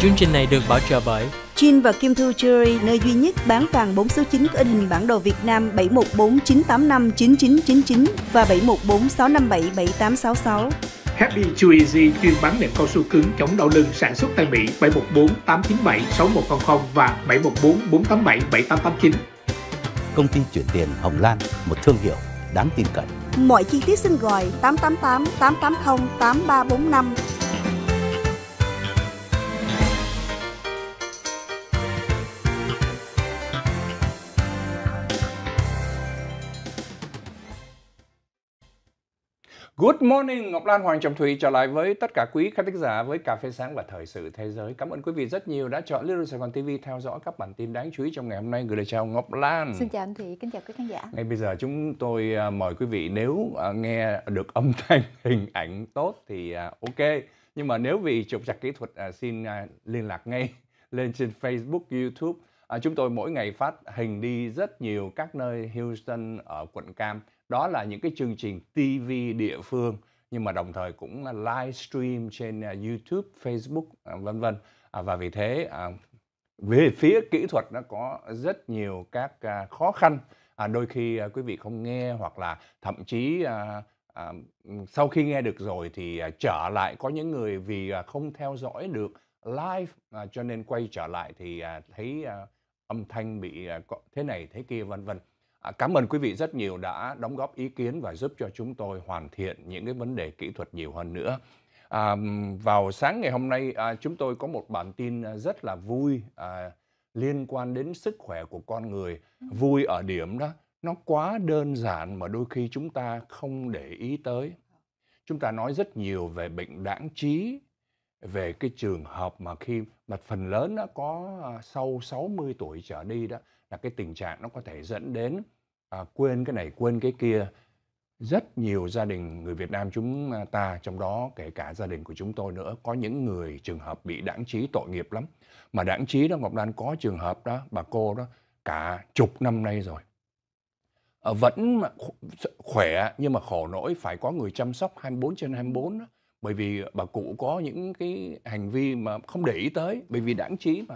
Chương trình này được bảo trợ bởi Chin và Kim Thư Jewelry, nơi duy nhất bán vàng 4 số 9 có in hình bản đồ Việt Nam 7149859999 và 7146577866. Happy Chew Easy chuyên bán nệm cao su cứng chống đau lưng sản xuất tại Mỹ 7148976100 và 7144877889. Công ty chuyển tiền Hồng Lan, một thương hiệu đáng tin cậy. Mọi chi tiết xin gọi 888 880 8345. Good morning, Ngọc Lan Hoàng Trọng Thủy trở lại với tất cả quý khán thính giả với Cà phê sáng và Thời sự thế giới. Cảm ơn quý vị rất nhiều đã chọn Little Sài Gòn TV theo dõi các bản tin đáng chú ý trong ngày hôm nay. Gửi lời chào Ngọc Lan. Xin chào anh Thủy, kính chào quý khán giả. Ngay bây giờ chúng tôi à, mời quý vị nếu à, nghe được âm thanh hình ảnh tốt thì à, ok. Nhưng mà nếu vì trục trặc kỹ thuật xin liên lạc ngay lên trên Facebook, YouTube. Chúng tôi mỗi ngày phát hình đi rất nhiều các nơi Houston ở quận Cam đó là những cái chương trình TV địa phương nhưng mà đồng thời cũng là livestream trên à, YouTube, Facebook à, vân vân à, và vì thế về phía kỹ thuật nó có rất nhiều các khó khăn đôi khi quý vị không nghe hoặc là thậm chí à, sau khi nghe được rồi thì à, trở lại có những người vì à, không theo dõi được live à, cho nên quay trở lại thì à, thấy à, âm thanh bị à, thế này thế kia vân vân À, cảm ơn quý vị rất nhiều đã đóng góp ý kiến và giúp cho chúng tôi hoàn thiện những cái vấn đề kỹ thuật nhiều hơn nữa. À, vào sáng ngày hôm nay à, chúng tôi có một bản tin à, rất là vui à, liên quan đến sức khỏe của con người. Vui ở điểm đó nó quá đơn giản mà đôi khi chúng ta không để ý tới. Chúng ta nói rất nhiều về bệnh đãng trí, về cái trường hợp mà khi mà phần lớn nó có à, sau 60 tuổi trở đi đó là cái tình trạng nó có thể dẫn đến à, quên cái này quên cái kia rất nhiều gia đình người Việt Nam chúng à, ta trong đó kể cả gia đình của chúng tôi nữa có những người trường hợp bị đảng trí tội nghiệp lắm mà đảng trí đó Ngọc Lan có trường hợp đó bà cô đó cả chục năm nay rồi à, vẫn khỏe nhưng mà khổ nỗi phải có người chăm sóc 24 trên 24 đó bởi vì bà cụ có những cái hành vi mà không để ý tới bởi vì đảng trí mà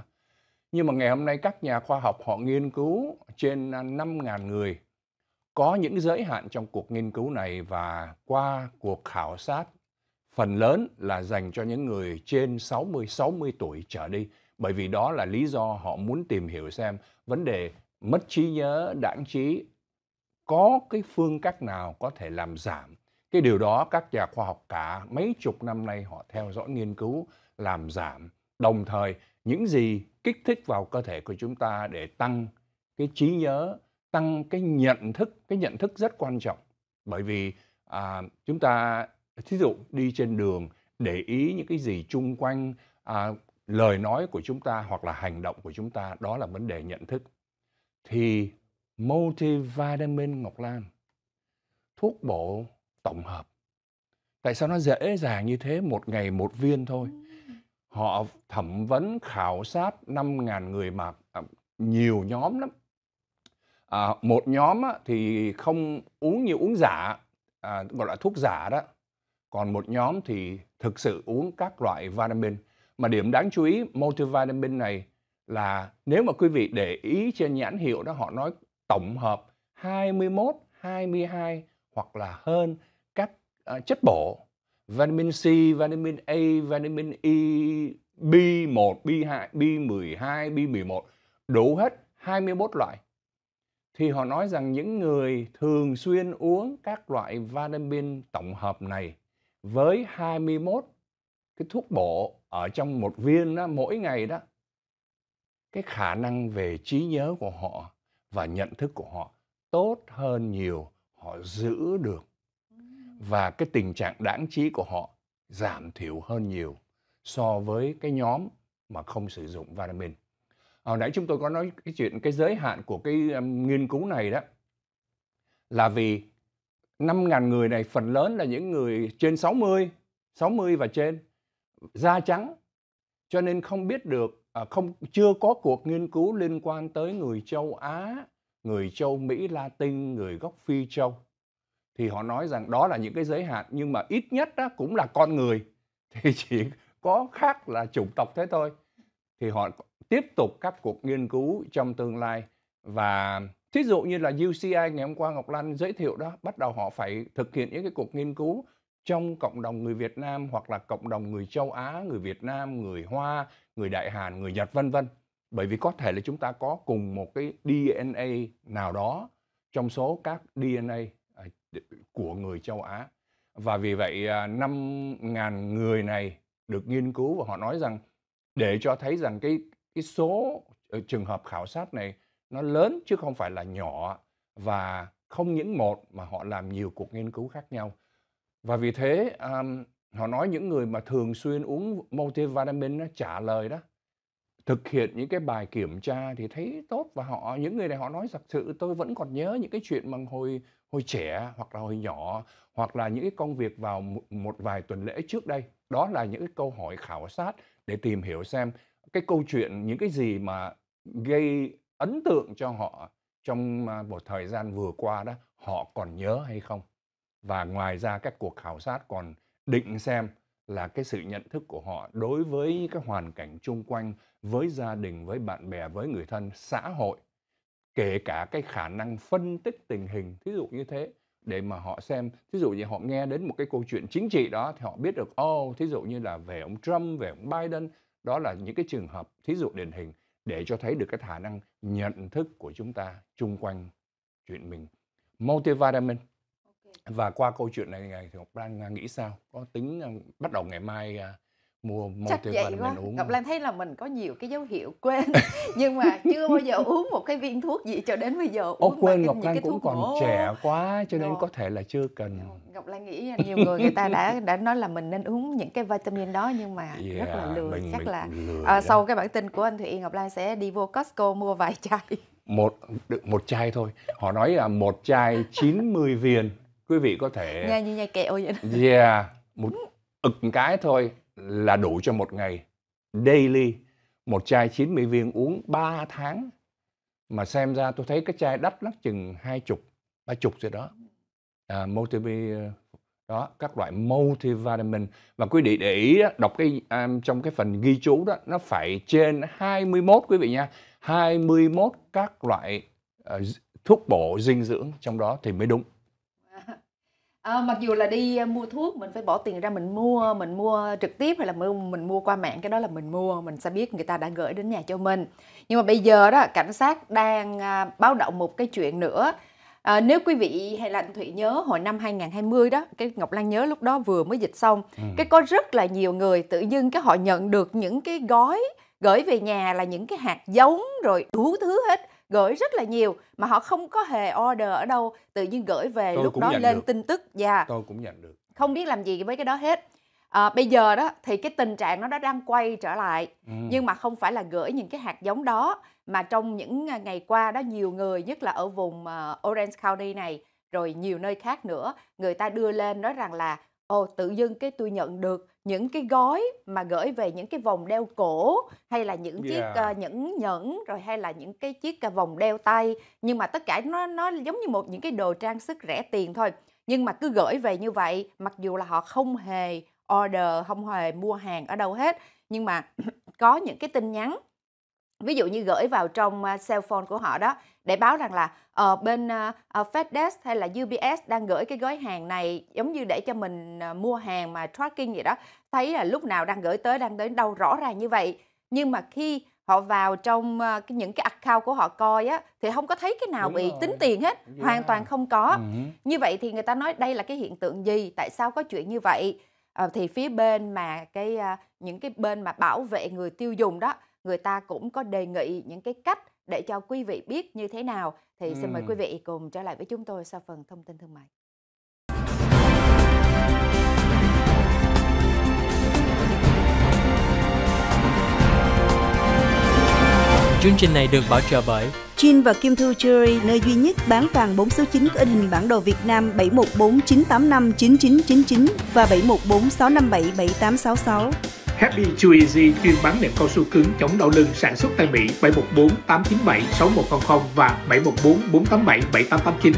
nhưng mà ngày hôm nay các nhà khoa học họ nghiên cứu trên 5.000 à, người có những giới hạn trong cuộc nghiên cứu này và qua cuộc khảo sát phần lớn là dành cho những người trên 60 60 tuổi trở đi bởi vì đó là lý do họ muốn tìm hiểu xem vấn đề mất trí nhớ đãng trí có cái phương cách nào có thể làm giảm cái điều đó các nhà khoa học cả mấy chục năm nay họ theo dõi nghiên cứu làm giảm đồng thời những gì kích thích vào cơ thể của chúng ta để tăng cái trí nhớ tăng cái nhận thức cái nhận thức rất quan trọng bởi vì à, chúng ta thí dụ đi trên đường để ý những cái gì chung quanh à, lời nói của chúng ta hoặc là hành động của chúng ta đó là vấn đề nhận thức thì multivitamin ngọc lan thuốc bổ tổng hợp tại sao nó dễ dàng như thế một ngày một viên thôi họ thẩm vấn khảo sát 5.000 người mà à, nhiều nhóm lắm à, một nhóm thì không uống như uống giả à, gọi là thuốc giả đó còn một nhóm thì thực sự uống các loại vitamin mà điểm đáng chú ý multivitamin này là nếu mà quý vị để ý trên nhãn hiệu đó họ nói tổng hợp 21, 22 hoặc là hơn các uh, chất bổ vitamin C, vitamin A, vitamin E, B1, B2, B12, B11 đủ hết 21 loại thì họ nói rằng những người thường xuyên uống các loại vitamin tổng hợp này với 21 cái thuốc bổ ở trong một viên đó, mỗi ngày đó cái khả năng về trí nhớ của họ và nhận thức của họ tốt hơn nhiều họ giữ được và cái tình trạng đáng trí của họ giảm thiểu hơn nhiều so với cái nhóm mà không sử dụng vitamin hồi ờ, nãy chúng tôi có nói cái chuyện cái giới hạn của cái um, nghiên cứu này đó là vì 5.000 người này phần lớn là những người trên 60, 60 và trên, da trắng. Cho nên không biết được, à, không chưa có cuộc nghiên cứu liên quan tới người châu Á, người châu Mỹ Latin, người gốc Phi châu. Thì họ nói rằng đó là những cái giới hạn, nhưng mà ít nhất đó cũng là con người. Thì chỉ có khác là chủng tộc thế thôi. Thì họ tiếp tục các cuộc nghiên cứu trong tương lai và thí dụ như là UCI ngày hôm qua Ngọc Lan giới thiệu đó bắt đầu họ phải thực hiện những cái cuộc nghiên cứu trong cộng đồng người Việt Nam hoặc là cộng đồng người châu Á, người Việt Nam, người Hoa, người Đại Hàn, người Nhật vân vân. Bởi vì có thể là chúng ta có cùng một cái DNA nào đó trong số các DNA à, của người châu Á. Và vì vậy 5.000 à, người này được nghiên cứu và họ nói rằng để cho thấy rằng cái cái số ờ, trường hợp khảo sát này nó lớn chứ không phải là nhỏ và không những một mà họ làm nhiều cuộc nghiên cứu khác nhau và vì thế um, họ nói những người mà thường xuyên uống multivitamin nó trả lời đó thực hiện những cái bài kiểm tra thì thấy tốt và họ những người này họ nói thật sự tôi vẫn còn nhớ những cái chuyện mà hồi hồi trẻ hoặc là hồi nhỏ hoặc là những cái công việc vào một vài tuần lễ trước đây đó là những cái câu hỏi khảo sát để tìm hiểu xem cái câu chuyện những cái gì mà gây ấn tượng cho họ trong à, một thời gian vừa qua đó họ còn nhớ hay không và ngoài ra các cuộc khảo sát còn định xem là cái sự nhận thức của họ đối với cái hoàn cảnh chung quanh với gia đình với bạn bè với người thân xã hội kể cả cái khả năng phân tích tình hình thí dụ như thế để mà họ xem thí dụ như họ nghe đến một cái câu chuyện chính trị đó thì họ biết được ô oh, thí dụ như là về ông Trump về ông Biden đó là những cái trường hợp thí dụ điển hình để cho thấy được cái khả năng nhận thức của chúng ta chung quanh chuyện mình multivitamin okay. và qua câu chuyện này thì Ngọc đang nghĩ sao có tính ờ, bắt đầu ngày mai à, mua môi Chắc vậy quá. Ngọc Lan thấy là mình có nhiều cái dấu hiệu quên nhưng mà chưa bao giờ uống một cái viên thuốc gì cho đến bây giờ Ô, uống quên Ngọc Lan cũng còn ngộ. trẻ quá cho nên Đồ. có thể là chưa cần Ngọc Lan nghĩ nhiều người người ta đã đã nói là mình nên uống những cái vitamin đó nhưng mà yeah, rất là lười mình, chắc mình là lười à, sau cái bản tin của anh Thụy Ngọc Lan sẽ đi vô Costco mua vài chai một một chai thôi họ nói là một chai 90 viên quý vị có thể nghe như nhai kẹo vậy đó. yeah một ực cái thôi là đủ cho một ngày daily một chai 90 viên uống 3 tháng mà xem ra tôi thấy cái chai đắt lắm chừng hai chục ba chục rồi đó à, multivi đó các loại multivitamin và quý vị để ý đó, đọc cái um, trong cái phần ghi chú đó nó phải trên 21 quý vị nha 21 các loại uh, thuốc bổ dinh dưỡng trong đó thì mới đúng À, mặc dù là đi ờ, mua thuốc mình phải bỏ tiền ra mình mua mình mua trực tiếp hay là mình, mua qua mạng cái đó là mình mua mình sẽ biết người ta đã gửi đến nhà cho mình nhưng mà bây giờ đó cảnh sát đang à, báo động một cái chuyện nữa à, nếu quý vị hay là anh Thụy nhớ hồi năm 2020 đó cái Ngọc Lan nhớ lúc đó vừa mới dịch xong ừ. cái có rất là nhiều người tự dưng cái họ nhận được những cái gói gửi về nhà là những cái hạt giống rồi đủ thứ hết gửi rất là nhiều mà họ không có hề order ở đâu tự nhiên gửi về Tôi lúc đó lên được. tin tức và dạ. yeah. Tôi cũng nhận được. Không biết làm gì với cái đó hết. À, bây giờ đó thì cái tình trạng nó đã đang quay trở lại ừ. nhưng mà không phải là gửi những cái hạt giống đó mà trong những à, ngày qua đó nhiều người nhất là ở vùng à, Orange County này rồi nhiều nơi khác nữa người ta đưa lên nói rằng là ô tự dưng cái tôi nhận được những cái gói mà gửi về những cái vòng đeo cổ hay là những chiếc yeah. uh, nhẫn nhẫn rồi hay là những cái chiếc uh, vòng đeo tay nhưng mà tất cả nó nó giống như một những cái đồ trang sức rẻ tiền thôi nhưng mà cứ gửi về như vậy mặc dù là họ không hề order không hề mua hàng ở đâu hết nhưng mà có những cái tin nhắn ví dụ như gửi vào trong ờ, cell phone của họ đó để báo rằng là uh, bên uh, ờ, ờ, FedEx hay là UPS đang gửi cái gói hàng này giống như để cho mình uh, mua hàng mà tracking vậy đó thấy là lúc nào đang gửi tới đang đến đâu rõ ràng như vậy nhưng mà khi họ vào trong uh, những cái account của họ coi á thì không có thấy cái nào Đúng bị rồi. tính tiền hết yeah. hoàn toàn không có ừ. như vậy thì người ta nói đây là cái hiện tượng gì tại sao có chuyện như vậy à, thì phía bên mà cái những cái bên mà bảo vệ người tiêu dùng đó người ta cũng có đề nghị những cái cách để cho quý vị biết như thế nào thì ừ. xin mời quý vị cùng trở lại với chúng tôi sau phần thông tin thương mại. Chương trình này được bảo trợ bởi Chin và Kim Thu Jewelry, nơi duy nhất bán vàng 4 số 9 có in hình bản đồ Việt Nam 7149859999 và 7146577866. Happy Chewy chuyên bán nệm cao su cứng chống đau lưng sản xuất tại Mỹ 714 897 6100 và 714 487 7889.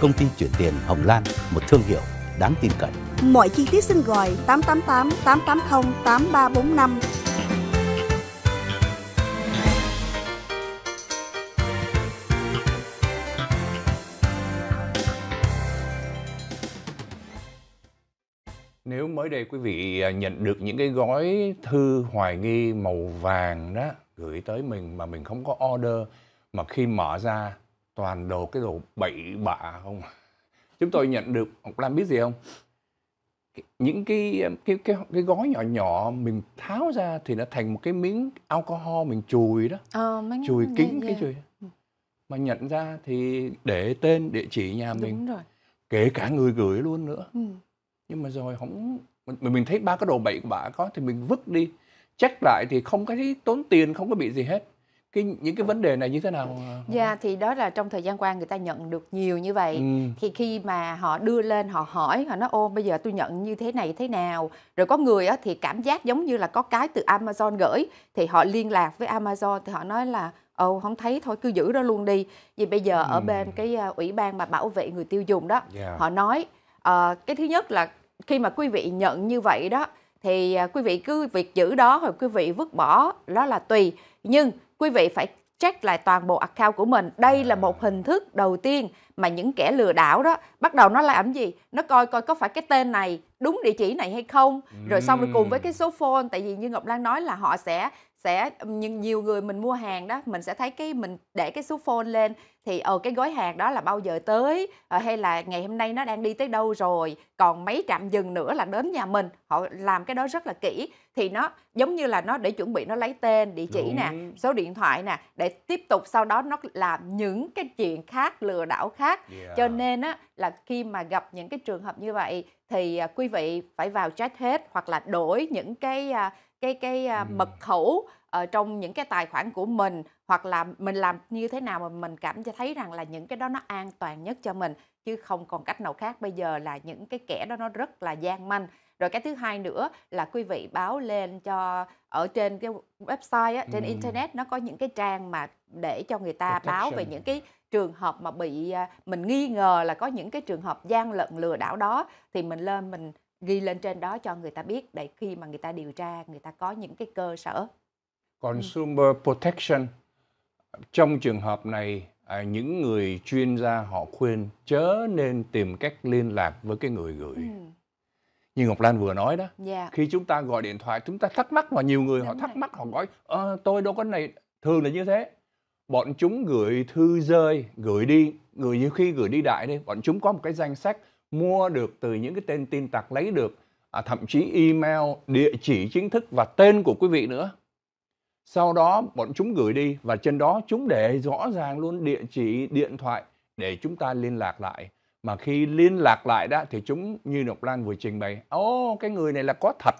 Công ty chuyển tiền Hồng Lan, một thương hiệu đáng tin cậy. Mọi chi tiết xin gọi 888 880 8345 nếu mới đây quý vị à, nhận được những cái gói thư hoài nghi màu vàng đó gửi tới mình mà mình không có order mà khi mở ra toàn đồ cái đồ bậy bạ không à. chúng tôi nhận được ông làm biết gì không những cái cái cái cái gói nhỏ nhỏ mình tháo ra thì nó thành một cái miếng alcohol mình chùi đó ờ, mình chùi kính cái à? chùi mà nhận ra thì để tên địa chỉ nhà Đúng mình rồi. kể cả người gửi luôn nữa ừ nhưng mà rồi không mình mình thấy ba cái đồ bậy của bà có thì mình vứt đi chắc lại thì không có thấy tốn tiền không có bị gì hết cái những cái vấn đề này như thế nào à, dạ yeah, thì đó là trong thời gian qua người ta nhận được nhiều như vậy ừ. thì khi mà họ đưa lên họ hỏi họ nói ô bây giờ tôi nhận như thế này thế nào rồi có người á, thì cảm giác giống như là có cái từ amazon gửi thì họ liên lạc với amazon thì họ nói là ồ không thấy thôi cứ giữ đó luôn đi vì bây giờ ừ. ở bên cái à, ủy ban mà bảo vệ người tiêu dùng đó yeah. Dạ. họ nói uh, cái thứ nhất là khi mà quý vị nhận như vậy đó thì à, quý vị cứ việc giữ đó rồi quý vị vứt bỏ đó là tùy nhưng quý vị phải check lại toàn bộ account của mình đây là một à. hình thức đầu tiên mà những kẻ lừa đảo đó bắt đầu nó làm gì nó coi coi có phải cái tên này đúng địa chỉ này hay không ừ. rồi xong rồi cùng với cái số phone tại vì như ngọc lan nói là họ sẽ sẽ nhưng nhiều người mình mua hàng đó mình sẽ thấy cái mình để cái số phone lên thì ở ờ, cái gói hàng đó là bao giờ tới ờ, hay là ngày hôm nay nó đang đi tới đâu rồi còn mấy trạm dừng nữa là đến nhà mình họ làm cái đó rất là kỹ thì nó giống như là nó để chuẩn bị nó lấy tên địa chỉ Đúng. nè số điện thoại nè để tiếp tục sau đó nó làm những cái chuyện khác lừa đảo khác yeah. cho nên á là khi mà gặp những cái trường hợp như vậy thì à, quý vị phải vào chat hết hoặc là đổi những cái à, cái cái ừ. mật khẩu ở trong những cái tài khoản của mình hoặc là mình làm như thế nào mà mình cảm cho thấy rằng là những cái đó nó an toàn nhất cho mình chứ không còn cách nào khác bây giờ là những cái kẻ đó nó rất là gian manh rồi cái thứ hai nữa là quý vị báo lên cho ở trên cái website á, trên ừ. internet nó có những cái trang mà để cho người ta Protection. báo về những cái trường hợp mà bị à, mình nghi ngờ là có những cái trường hợp gian lận lừa đảo đó thì mình lên mình ghi lên trên đó cho người ta biết để khi mà người ta điều tra người ta có những cái cơ sở. Consumer ừ. protection trong trường hợp này à, những người chuyên gia họ khuyên chớ nên tìm cách liên lạc với cái người gửi. Ừ. Như Ngọc Lan vừa nói đó, yeah. Dạ. khi chúng ta gọi điện thoại chúng ta thắc mắc và nhiều người Đúng họ thắc mắc họ gọi à, tôi đâu có này thường là như thế. Bọn chúng gửi thư rơi, gửi đi, người như khi gửi đi đại đi, bọn chúng có một cái danh sách mua được từ những cái tên tin tặc lấy được à, thậm chí email, địa chỉ chính thức và tên của quý vị nữa. Sau đó bọn chúng gửi đi và trên đó chúng để rõ ràng luôn địa chỉ, điện thoại để chúng ta liên lạc lại. Mà khi liên lạc lại đó thì chúng như Ngọc Lan vừa trình bày, ô oh, cái người này là có thật.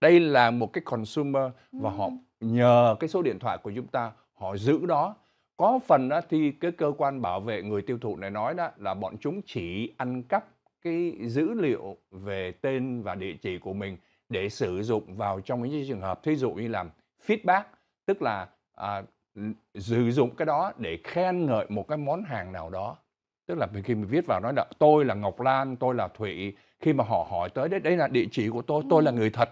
Đây là một cái consumer và họ ừ. nhờ cái số điện thoại của chúng ta họ giữ đó. Có phần đó thì cái cơ quan bảo vệ người tiêu thụ này nói đó là bọn chúng chỉ ăn cắp cái dữ liệu về tên và địa chỉ của mình để sử dụng vào trong những trường hợp thí dụ như làm feedback tức là à, sử dụng cái đó để khen ngợi một cái món hàng nào đó tức là khi mình viết vào nói là tôi là Ngọc Lan tôi là Thụy khi mà họ hỏi tới đấy đấy là địa chỉ của tôi tôi là ừ. người thật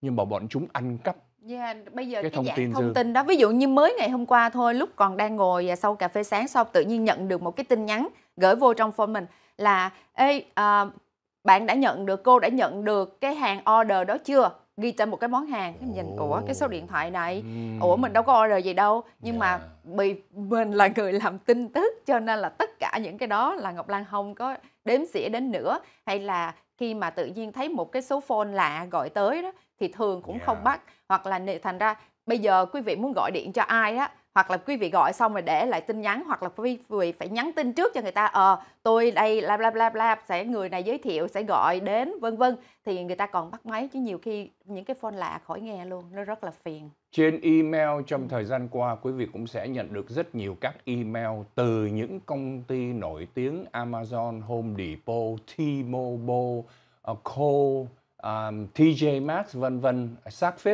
nhưng mà bọn chúng ăn cắp Yeah, bây giờ cái, cái thông, tin, thông dư. tin đó ví dụ như mới ngày hôm qua thôi lúc còn đang ngồi à, sau cà phê sáng xong tự nhiên nhận được một cái tin nhắn gửi vô trong phone mình là ê à, bạn đã nhận được cô đã nhận được cái hàng order đó chưa ghi tên một cái món hàng cái nhìn oh. ủa cái số điện thoại này ủa mình đâu có order gì đâu nhưng yeah. mà dạ. bị mình là người làm tin tức cho nên là tất cả những cái đó là ngọc lan không có đếm xỉa đến nữa hay là khi mà tự nhiên thấy một cái số phone lạ gọi tới đó thì thường cũng yeah. không dạ. bắt hoặc là thành ra bây giờ quý vị muốn gọi điện cho ai á hoặc là quý vị gọi xong rồi để lại tin nhắn hoặc là quý vị phải nhắn tin trước cho người ta ờ tôi đây bla bla bla bla sẽ người này giới thiệu sẽ gọi đến vân vân thì người ta còn bắt máy chứ nhiều khi những cái phone lạ khỏi nghe luôn nó rất là phiền trên email trong thời gian qua quý vị cũng sẽ nhận được rất nhiều các email từ những công ty nổi tiếng Amazon, Home Depot, T-Mobile, uh, Cole, um, TJ Maxx vân vân, Saks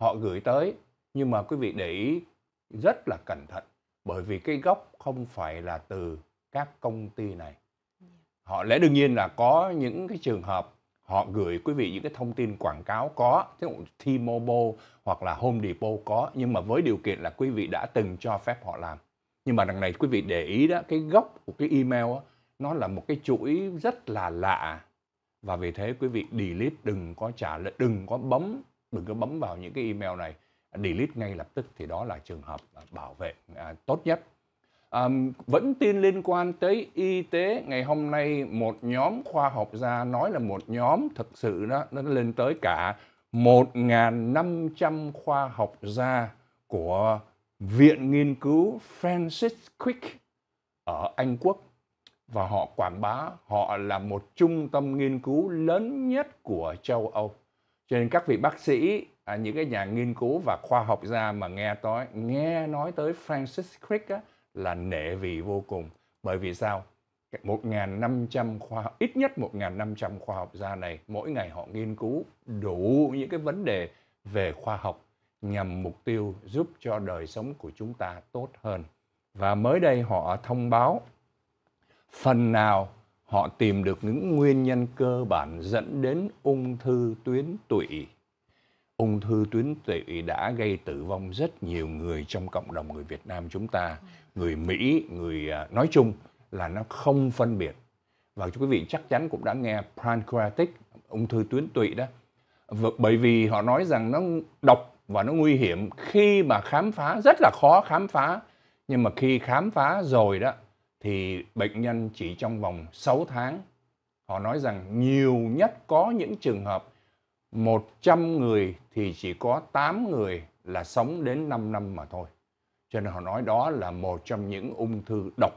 họ gửi tới nhưng mà quý vị để ý rất là cẩn thận bởi vì cái gốc không phải là từ các công ty này họ lẽ đương nhiên là có những cái trường hợp họ gửi quý vị những cái thông tin quảng cáo có thí dụ T-Mobile hoặc là Home Depot có nhưng mà với điều kiện là quý vị đã từng cho phép họ làm nhưng mà đằng này quý vị để ý đó cái gốc của cái email đó, nó là một cái chuỗi rất là lạ và vì thế quý vị delete đừng có trả lời đừng có bấm đừng có bấm vào những cái email này delete ngay lập tức thì đó là trường hợp à, bảo vệ à, tốt nhất. À, vẫn tin liên quan tới y tế ngày hôm nay một nhóm khoa học gia nói là một nhóm thực sự đó nó lên tới cả 1.500 khoa học gia của Viện Nghiên cứu Francis Crick ở Anh Quốc và họ quảng bá họ là một trung tâm nghiên cứu lớn nhất của châu Âu. Cho nên các vị bác sĩ à, những cái nhà nghiên cứu và khoa học gia mà nghe tới nghe nói tới Francis Crick á, là nể vị vô cùng bởi vì sao 1.500 khoa ít nhất 1.500 khoa học gia này mỗi ngày họ nghiên cứu đủ những cái vấn đề về khoa học nhằm mục tiêu giúp cho đời sống của chúng ta tốt hơn và mới đây họ thông báo phần nào họ tìm được những nguyên nhân cơ bản dẫn đến ung thư tuyến tụy ung thư tuyến tụy đã gây tử vong rất nhiều người trong cộng đồng người Việt Nam chúng ta, người Mỹ, người à, nói chung là nó không phân biệt. Và quý vị chắc chắn cũng đã nghe pancreatic, ung thư tuyến tụy đó. Bởi vì họ nói rằng nó độc và nó nguy hiểm khi mà khám phá, rất là khó khám phá. Nhưng mà khi khám phá rồi đó, thì bệnh nhân chỉ trong vòng 6 tháng, họ nói rằng nhiều nhất có những trường hợp 100 người thì chỉ có 8 người là sống đến 5 năm mà thôi. Cho nên họ nói đó là một trong những ung thư độc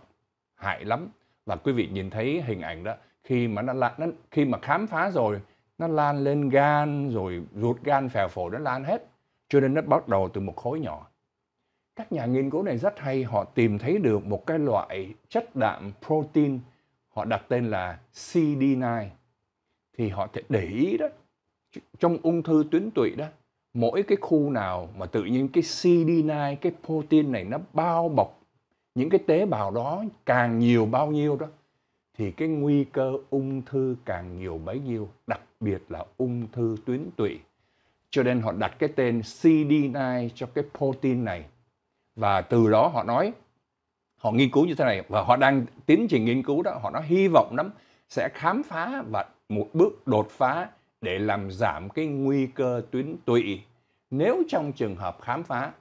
hại lắm. Và quý vị nhìn thấy hình ảnh đó, khi mà nó, nó khi mà khám phá rồi nó lan lên gan rồi ruột gan phèo phổi nó lan hết. Cho nên nó bắt đầu từ một khối nhỏ. Các nhà nghiên cứu này rất hay, họ tìm thấy được một cái loại chất đạm protein họ đặt tên là CD9 thì họ để ý đó trong ung thư tuyến tụy đó mỗi cái khu nào mà tự nhiên cái CD9 cái protein này nó bao bọc những cái tế bào đó càng nhiều bao nhiêu đó thì cái nguy cơ ung thư càng nhiều bấy nhiêu đặc biệt là ung thư tuyến tụy cho nên họ đặt cái tên CD9 cho cái protein này và từ đó họ nói họ nghiên cứu như thế này và họ đang tiến trình nghiên cứu đó họ nói hy vọng lắm sẽ khám phá và một bước đột phá để làm giảm cái nguy cơ tuyến tụy nếu trong trường hợp khám phá.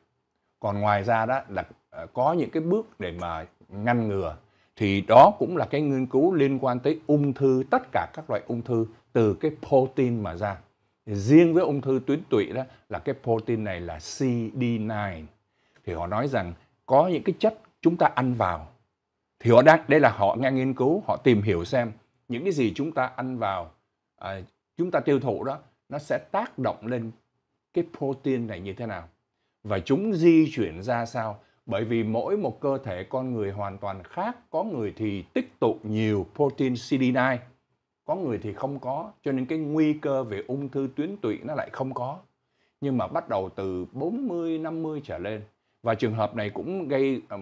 Còn ngoài ra đó là ờ, có những cái bước để mà ngăn ngừa thì đó cũng là cái nghiên cứu liên quan tới ung thư tất cả các loại ung thư từ cái protein mà ra. Riêng với ung thư tuyến tụy đó là cái protein này là CD9. Thì họ nói rằng có những cái chất chúng ta ăn vào thì họ đang đây là họ nghe nghiên cứu họ tìm hiểu xem những cái gì chúng ta ăn vào à, chúng ta tiêu thụ đó nó sẽ tác động lên cái protein này như thế nào và chúng di chuyển ra sao bởi vì mỗi một cơ thể con người hoàn toàn khác có người thì tích tụ nhiều protein CD9 có người thì không có cho nên cái nguy cơ về ung thư tuyến tụy nó lại không có nhưng mà bắt đầu từ 40 50 trở lên và trường hợp này cũng gây ờ,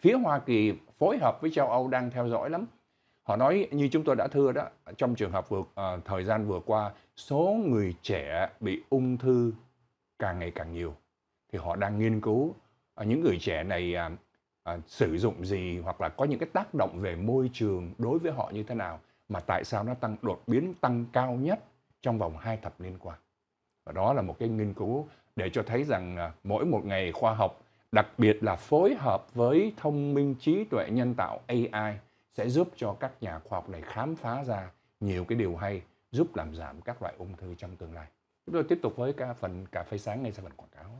phía Hoa Kỳ phối hợp với châu Âu đang theo dõi lắm họ nói như chúng tôi đã thưa đó trong trường hợp vừa à, ờ, thời gian vừa qua số người trẻ bị ung thư càng ngày càng nhiều thì họ đang nghiên cứu à, những người trẻ này à, à, sử dụng gì hoặc là có những cái tác động về môi trường đối với họ như thế nào mà tại sao nó tăng đột biến tăng cao nhất trong vòng hai thập niên qua và đó là một cái nghiên cứu để cho thấy rằng à, mỗi một ngày khoa học đặc biệt là phối hợp với thông minh trí tuệ nhân tạo AI sẽ giúp cho các nhà khoa học này khám phá ra nhiều cái điều hay giúp làm giảm các loại ung thư trong tương lai. Chúng tôi tiếp tục với cả phần cà phê sáng ngay sau phần quảng cáo.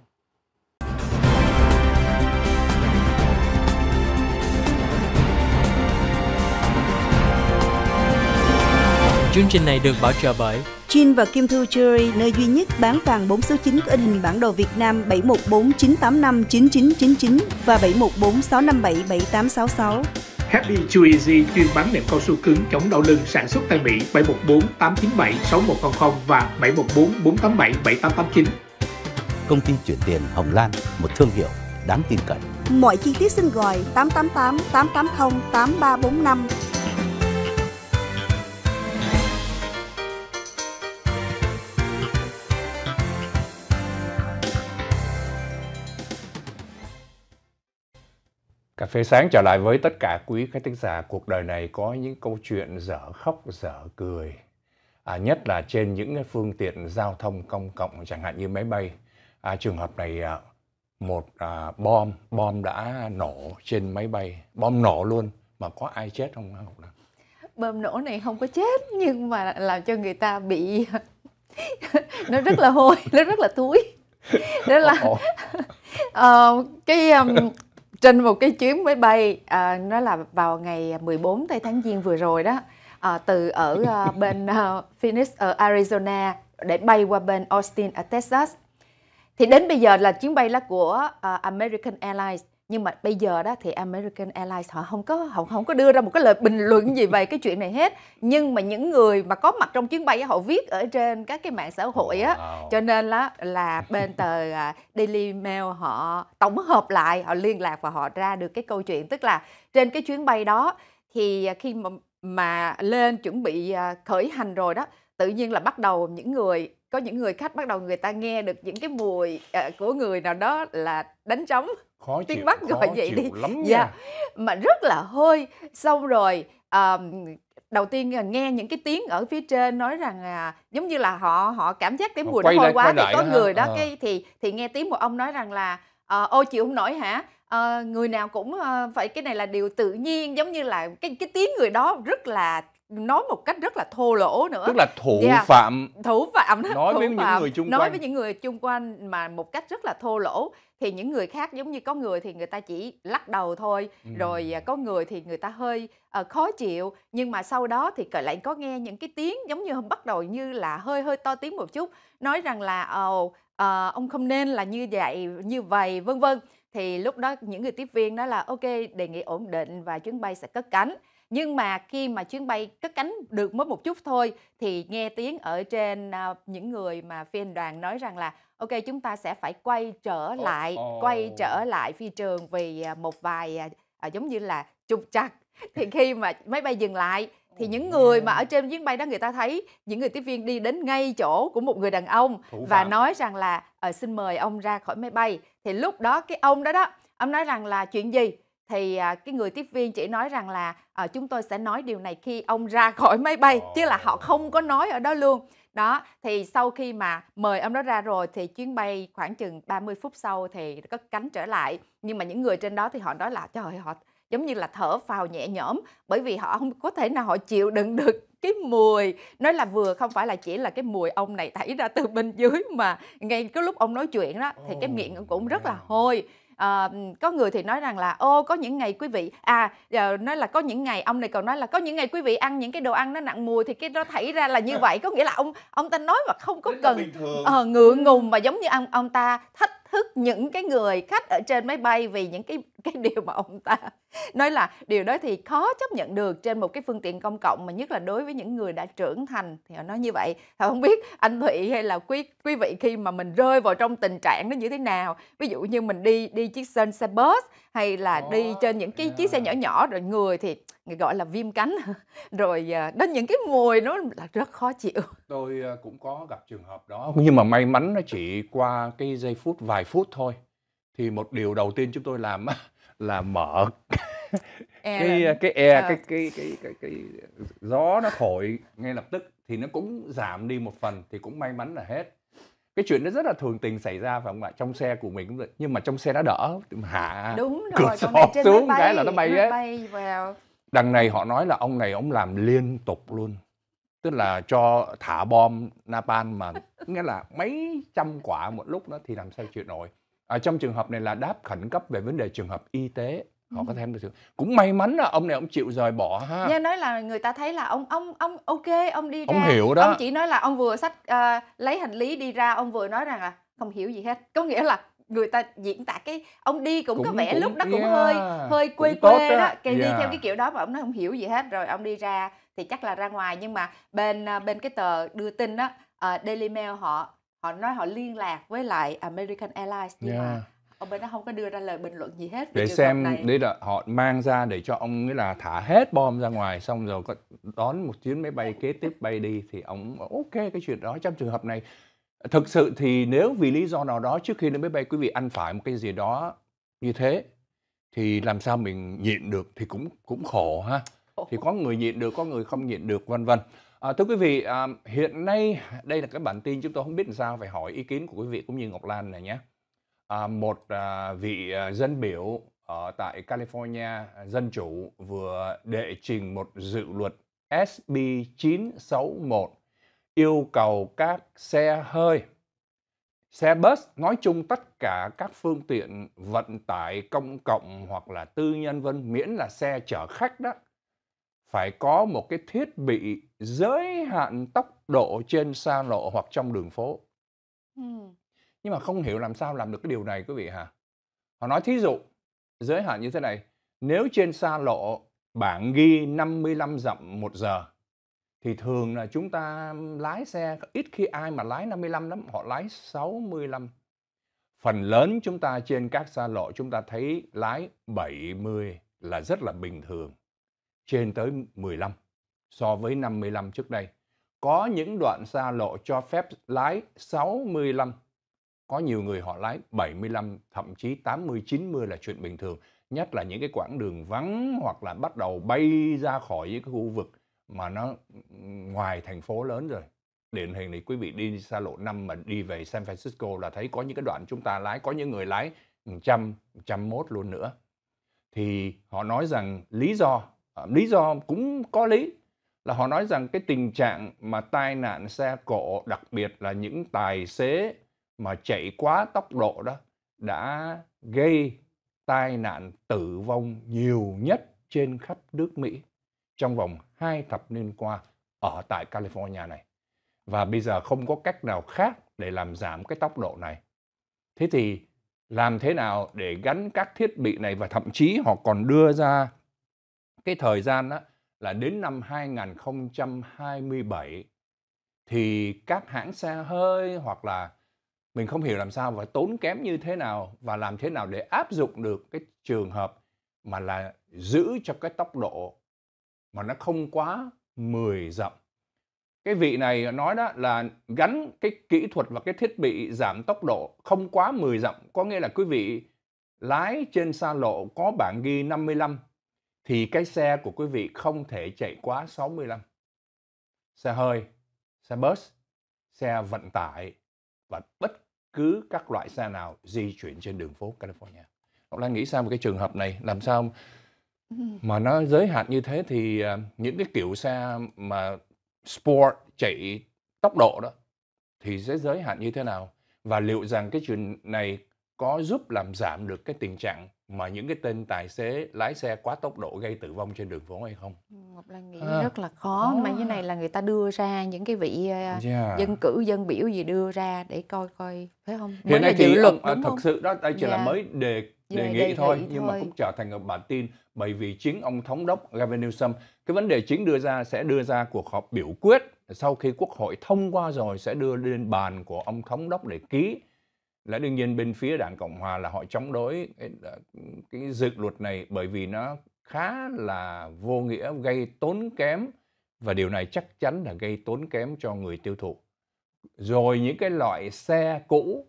Chương trình này được bảo trợ bởi Chin và Kim Thu Jewelry, nơi duy nhất bán vàng 4 số 9 có in hình bản đồ Việt Nam 7149859999 và 7146577866. Happy Chewy chuyên bán nệm cao su cứng chống đau lưng sản xuất tại Mỹ 714 897 6100 và 714 487 7889. Công ty chuyển tiền Hồng Lan, một thương hiệu đáng tin cậy. Mọi chi tiết xin gọi 888 880 8345 Cà phê sáng trở lại với tất cả quý khách thính giả. Cuộc đời này có những câu chuyện dở khóc, dở cười. À, nhất là trên những phương tiện giao thông công cộng, chẳng hạn như máy bay. À, trường hợp này à, một à, bom, bom đã nổ trên máy bay. Bom nổ luôn, mà có ai chết không Ngọc Bom nổ này không có chết, nhưng mà làm cho người ta bị... nó rất là hôi, nó rất là thúi. Đó là... uh, cái... Um, trên một cái chuyến máy bay à, nó là vào ngày 14 tây tháng giêng vừa rồi đó à, từ ở à, bên à, Phoenix ở Arizona để bay qua bên Austin ở Texas thì đến bây giờ là chuyến bay là của à, American Airlines nhưng mà bây giờ đó thì American Airlines họ không có họ không có đưa ra một cái lời bình luận gì về cái chuyện này hết nhưng mà những người mà có mặt trong chuyến bay họ viết ở trên các cái mạng xã hội á wow. cho nên là là bên tờ à, Daily Mail họ tổng hợp lại họ liên lạc và họ ra được cái câu chuyện tức là trên cái chuyến bay đó thì khi mà mà lên chuẩn bị à, khởi hành rồi đó tự nhiên là bắt đầu những người có những người khách bắt đầu người ta nghe được những cái mùi à, của người nào đó là đánh trống khó tiếng chịu, bắc gọi vậy đi lắm dạ nha. mà rất là hơi xong rồi um, đầu tiên à, nghe những cái tiếng ở phía trên nói rằng là giống như là họ họ cảm giác tiếng mùi nó hôi quá thì có người đó à. cái thì thì nghe tiếng một ông nói rằng là à, ờ, ôi chịu không nổi hả à, người nào cũng à, phải cái này là điều tự nhiên giống như là cái cái tiếng người đó rất là nói một cách rất là thô lỗ nữa tức là thủ yeah. Dạ. phạm thủ phạm nói thủ với phạm. những người chung nói quanh. với những người chung quanh mà một cách rất là thô lỗ thì những người khác giống như có người thì người ta chỉ lắc đầu thôi ừ. rồi à, có người thì người ta hơi uh, khó chịu nhưng mà sau đó thì lại có nghe những cái tiếng giống như bắt đầu như là hơi hơi to tiếng một chút nói rằng là ồ oh, uh, ông không nên là như vậy như vậy vân vân thì lúc đó những người tiếp viên đó là ok đề nghị ổn định và chuyến bay sẽ cất cánh nhưng mà khi mà chuyến bay cất cánh được mới một chút thôi thì nghe tiếng ở trên uh, những người mà phiên đoàn nói rằng là ok chúng ta sẽ phải quay trở lại oh, oh. quay trở lại phi trường vì à, một vài uh, giống như là trục trặc thì khi mà máy bay dừng lại thì những người mà ở trên chuyến bay đó người ta thấy những người tiếp viên đi đến ngay chỗ của một người đàn ông và nói rằng là à, xin mời ông ra khỏi máy bay thì lúc đó cái ông đó đó ông nói rằng là chuyện gì thì à, cái người tiếp viên chỉ nói rằng là à, chúng tôi sẽ nói điều này khi ông ra khỏi máy bay chứ là họ không có nói ở đó luôn đó thì sau khi mà mời ông đó ra rồi thì chuyến bay khoảng chừng 30 phút sau thì cất cánh trở lại nhưng mà những người trên đó thì họ nói là trời họ giống như là thở phào nhẹ nhõm bởi vì họ không có thể nào họ chịu đựng được cái mùi nói là vừa không phải là chỉ là cái mùi ông này thảy ra từ bên dưới mà ngay cái lúc ông nói chuyện đó thì cái miệng cũng rất là hôi à, có người thì nói rằng là ô có những ngày quý vị à giờ nói là có những ngày ông này còn nói là có những ngày quý vị ăn những cái đồ ăn nó nặng mùi thì cái đó thảy ra là như vậy có nghĩa là ông ông ta nói mà không có Đấy cần ờ, ngượng ngùng mà giống như ông ông ta thách thức những cái người khách ở trên máy bay vì những cái cái điều mà ông ta nói là điều đó thì khó chấp nhận được trên một cái phương tiện công cộng mà nhất là đối với những người đã trưởng thành thì họ nói như vậy họ không biết anh thụy hay là quý quý vị khi mà mình rơi vào trong tình trạng nó như thế nào ví dụ như mình đi đi chiếc sân xe bus hay là đi trên những cái chiếc xe nhỏ nhỏ rồi người thì người gọi là viêm cánh rồi à, đến những cái mùi nó là rất khó chịu tôi à, cũng có gặp trường hợp đó nhưng mà may mắn nó chỉ qua cái giây phút vài phút thôi thì một điều đầu tiên chúng tôi làm là mở cái à, cái e cái cái cái cái cái gió nó thổi ngay lập tức thì nó cũng giảm đi một phần thì cũng may mắn là hết cái chuyện nó rất là thường tình xảy ra phải không ạ trong xe của mình cũng vậy nhưng mà trong xe nó đỡ hạ đúng rồi cửa sổ xuống bay, cái là nó bay ấy bay vào. đằng này họ nói là ông này ông làm liên tục luôn tức là cho thả bom napan mà nghĩa là mấy trăm quả một lúc đó thì làm sao chịu nổi ở trong trường hợp này là đáp khẩn cấp về vấn đề trường hợp y tế họ có thêm được sự cũng may mắn là ông này ông chịu rời bỏ ha nha nói là người ta thấy là ông ông ông ok ông đi ra ông hiểu đó ông chỉ nói là ông vừa sách uh, ờ, lấy hành lý đi ra ông vừa nói rằng là không hiểu gì hết có nghĩa là người ta diễn tả cái ông đi cũng, cũng có vẻ cũng, lúc đó yeah, cũng hơi hơi quê quê đó, đó. cái yeah. đi theo cái kiểu đó mà ông nói không hiểu gì hết rồi ông đi ra thì chắc là ra ngoài nhưng mà bên ờ, bên cái tờ đưa tin đó uh, Daily Mail họ họ nói họ liên lạc với lại American Airlines nhưng yeah. mà ông ấy đã không có đưa ra lời bình luận gì hết để xem này. đấy là họ mang ra để cho ông ấy là thả hết bom ra ngoài xong rồi có đón một chuyến máy bay kế tiếp bay đi thì ông ok cái chuyện đó trong trường hợp này thực sự thì nếu vì lý do nào đó trước khi lên máy bay quý vị ăn phải một cái gì đó như thế thì làm sao mình nhịn được thì cũng cũng khổ ha thì có người nhịn được có người không nhịn được vân vân à, thưa quý vị à, hiện nay đây là cái bản tin chúng tôi không biết làm sao phải hỏi ý kiến của quý vị cũng như Ngọc Lan này nhé À, một à, vị à, dân biểu ở tại California dân chủ vừa đệ trình một dự luật SB 961 yêu cầu các xe hơi, xe bus, nói chung tất cả các phương tiện vận tải công cộng hoặc là tư nhân vân miễn là xe chở khách đó phải có một cái thiết bị giới hạn tốc độ trên xa lộ hoặc trong đường phố. Ừ nhưng mà không hiểu làm sao làm được cái điều này quý vị hả họ nói thí dụ giới hạn như thế này nếu trên xa lộ bạn ghi 55 dặm một giờ thì thường là chúng ta lái xe ít khi ai mà lái 55 lắm họ lái 65 phần lớn chúng ta trên các xa lộ chúng ta thấy lái 70 là rất là bình thường trên tới 15 so với 55 trước đây có những đoạn xa lộ cho phép lái 65 có nhiều người họ lái 75, thậm chí 80, 90 là chuyện bình thường. Nhất là những cái quãng đường vắng hoặc là bắt đầu bay ra khỏi những cái khu vực mà nó ngoài thành phố lớn rồi. Điển hình thì quý vị đi xa lộ 5 mà đi về San Francisco là thấy có những cái đoạn chúng ta lái, có những người lái 100, 101 luôn nữa. Thì họ nói rằng lý do, à, lý do cũng có lý, là họ nói rằng cái tình trạng mà tai nạn xe cộ đặc biệt là những tài xế mà chạy quá tốc độ đó đã gây tai nạn tử vong nhiều nhất trên khắp nước Mỹ trong vòng hai thập niên qua ở tại California này. Và bây giờ không có cách nào khác để làm giảm cái tốc độ này. Thế thì làm thế nào để gắn các thiết bị này và thậm chí họ còn đưa ra cái thời gian đó là đến năm 2027 thì các hãng xe hơi hoặc là mình không hiểu làm sao và tốn kém như thế nào và làm thế nào để áp dụng được cái trường hợp mà là giữ cho cái tốc độ mà nó không quá 10 dặm. Cái vị này nói đó là gắn cái kỹ thuật và cái thiết bị giảm tốc độ không quá 10 dặm, có nghĩa là quý vị lái trên xa lộ có bảng ghi 55 thì cái xe của quý vị không thể chạy quá 65. Xe hơi, xe bus, xe vận tải và bất cứ các loại xe nào di chuyển trên đường phố California. Ngọc Lan nghĩ sao về cái trường hợp này? Làm sao mà nó giới hạn như thế thì à, những cái kiểu xe mà sport chạy tốc độ đó thì sẽ giới hạn như thế nào? Và liệu rằng cái chuyện này có giúp làm giảm được cái tình trạng mà những cái tên tài xế lái xe quá tốc độ gây tử vong trên đường phố hay không Một là nghĩ à. rất là khó à. mà như này là người ta đưa ra những cái vị à, yeah. dân cử dân biểu gì đưa ra để coi coi phải không mới hiện nay thì luật à, thật không? sự đó đây chỉ yeah. là mới đề đề nghị thôi nhưng thôi. mà cũng trở thành một bản tin bởi vì chính ông thống đốc Gavin Newsom cái vấn đề chính đưa ra sẽ đưa ra cuộc họp biểu quyết sau khi quốc hội thông qua rồi sẽ đưa lên bàn của ông thống đốc để ký là đương nhiên bên phía đảng cộng hòa là họ chống đối ờ, cái dự luật này bởi vì nó khá là vô nghĩa gây tốn kém và điều này chắc chắn là gây tốn kém cho người tiêu thụ rồi những cái loại xe cũ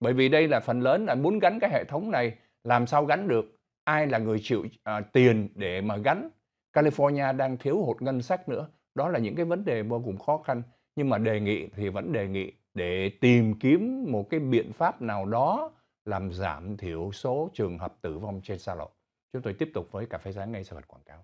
bởi vì đây là phần lớn là muốn gắn cái hệ thống này làm sao gắn được ai là người chịu à, tiền để mà gắn California đang thiếu hụt ngân sách nữa đó là những cái vấn đề vô cùng khó khăn nhưng mà đề nghị thì vẫn đề nghị để tìm kiếm một cái biện pháp nào đó làm giảm thiểu số trường hợp tử vong trên xa lộ. Chúng tôi tiếp tục với cà phê sáng ngay sau phần quảng cáo.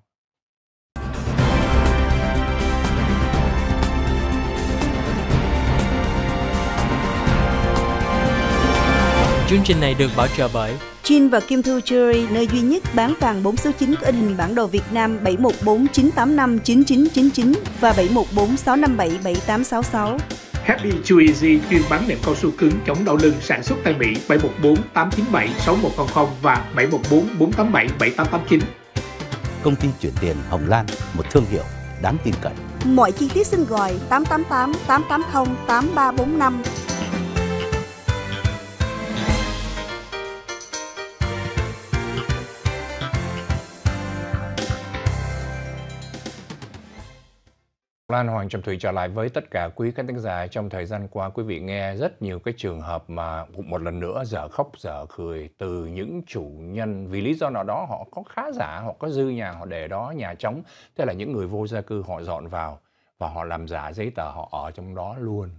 Chương trình này được bảo trợ bởi Chin và Kim Thu Jewelry, nơi duy nhất bán vàng 4 số 9 có in hình bản đồ Việt Nam 7149859999 và 7146577866. Happy Chewy chuyên bán nệm cao su cứng chống đau lưng sản xuất tại Mỹ 714 897 6100 và 714 487 7889. Công ty chuyển tiền Hồng Lan, một thương hiệu đáng tin cậy. Mọi chi tiết xin gọi 888 880 8345 Lan Hoàng Trầm Thủy trở lại với tất cả quý khán thính giả trong thời gian qua quý vị nghe rất nhiều cái trường hợp mà một lần nữa dở khóc dở cười từ những chủ nhân vì lý do nào đó họ có khá giả họ có dư nhà họ để đó nhà trống thế là những người vô gia cư họ dọn vào và họ làm giả giấy tờ họ ở trong đó luôn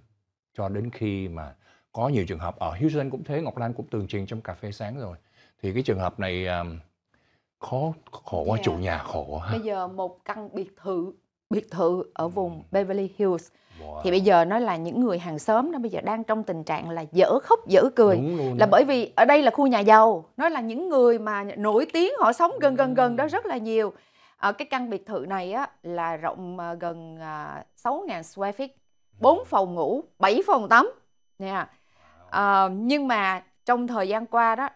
cho đến khi mà có nhiều trường hợp ở Houston cũng thế Ngọc Lan cũng tường trình trong cà phê sáng rồi thì cái trường hợp này um, khó khổ yeah. Dạ. chủ nhà khổ ha. bây giờ một căn biệt thự biệt thự ở ừ. vùng Beverly Hills wow. thì bây giờ nó là những người hàng xóm nó bây giờ đang trong tình trạng là dở khóc dở cười là đó. bởi vì ở đây là khu nhà giàu nó là những người mà nổi tiếng họ sống gần gần gần đó ừ. rất là nhiều ở ờ, cái căn biệt thự này á là rộng ờ, gần 6.000 ờ, square feet 4 ừ. phòng ngủ 7 phòng tắm nha à, nhưng mà trong thời gian qua đó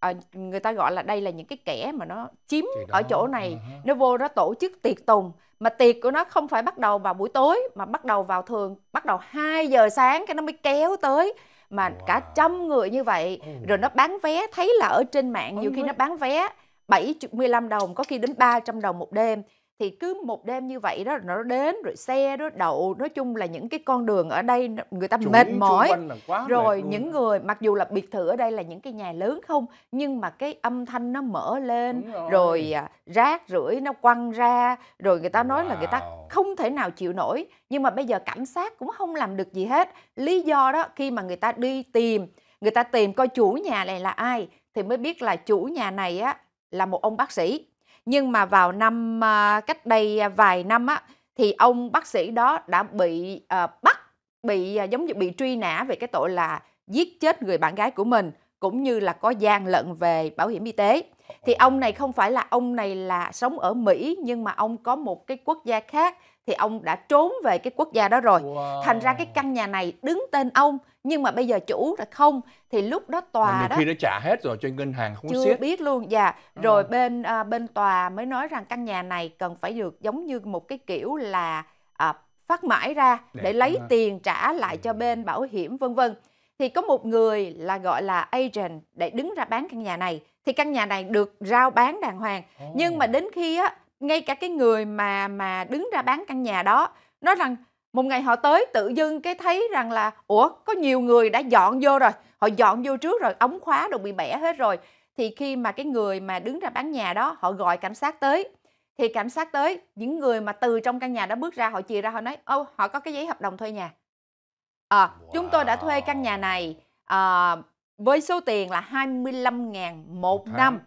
à, người ta gọi là đây là những cái kẻ mà nó chiếm ở chỗ này uh-huh. nó vô đó tổ chức tiệc tùng mà tiệc của nó không phải bắt đầu vào buổi tối mà bắt đầu vào thường bắt đầu 2 giờ sáng cái nó mới kéo tới mà wow. cả trăm người như vậy oh. rồi nó bán vé thấy là ở trên mạng nhiều khi nó bán vé 75 đồng có khi đến 300 đồng một đêm thì cứ một đêm như vậy đó nó đến rồi xe đó đậu nói chung là những cái con đường ở đây người ta Chúng, mệt mỏi rồi mệt những người mặc dù là biệt thự ở đây là những cái nhà lớn không nhưng mà cái âm thanh nó mở lên rồi. rồi à, rác rưởi nó quăng ra rồi người ta nói wow. là người ta không thể nào chịu nổi nhưng mà bây giờ cảnh sát cũng không làm được gì hết lý do đó khi mà người ta đi tìm người ta tìm coi chủ nhà này là ai thì mới biết là chủ nhà này á là một ông bác sĩ nhưng mà vào năm à, cách đây vài năm á thì ông bác sĩ đó đã bị uh, bắt bị à, giống như bị truy nã về cái tội là giết chết người bạn gái của mình cũng như là có gian lận về bảo hiểm y tế thì ông này không phải là ông này là sống ở Mỹ nhưng mà ông có một cái quốc gia khác thì ông đã trốn về cái quốc gia đó rồi. Wow. Thành ra cái căn nhà này đứng tên ông nhưng mà bây giờ chủ là không thì lúc đó tòa mà đó khi đã trả hết rồi cho ngân hàng không chưa xiết. biết luôn dạ ừ. rồi ờ. bên à, bên tòa mới nói rằng căn nhà này cần phải được giống như một cái kiểu là à, phát mãi ra để, để lấy đó. Ờ. tiền trả lại ừ. cho bên bảo hiểm vân vân thì có một người là gọi là agent để đứng ra bán căn nhà này thì căn nhà này được rao bán đàng hoàng oh. nhưng mà đến khi á ngay cả cái người mà mà đứng ra bán căn nhà đó nói rằng một ngày họ tới tự dưng cái thấy rằng là ủa có nhiều người đã dọn vô rồi họ dọn vô trước rồi ống khóa đồ bị bẻ hết rồi thì khi mà cái người mà đứng ra bán nhà đó họ gọi cảnh sát tới thì cảnh sát tới những người mà từ trong căn nhà đó bước ra họ chìa ra họ nói ô họ có cái giấy hợp đồng thuê nhà à, ờ, wow. chúng tôi đã thuê căn nhà này à, với số tiền là 25 ngàn một okay. năm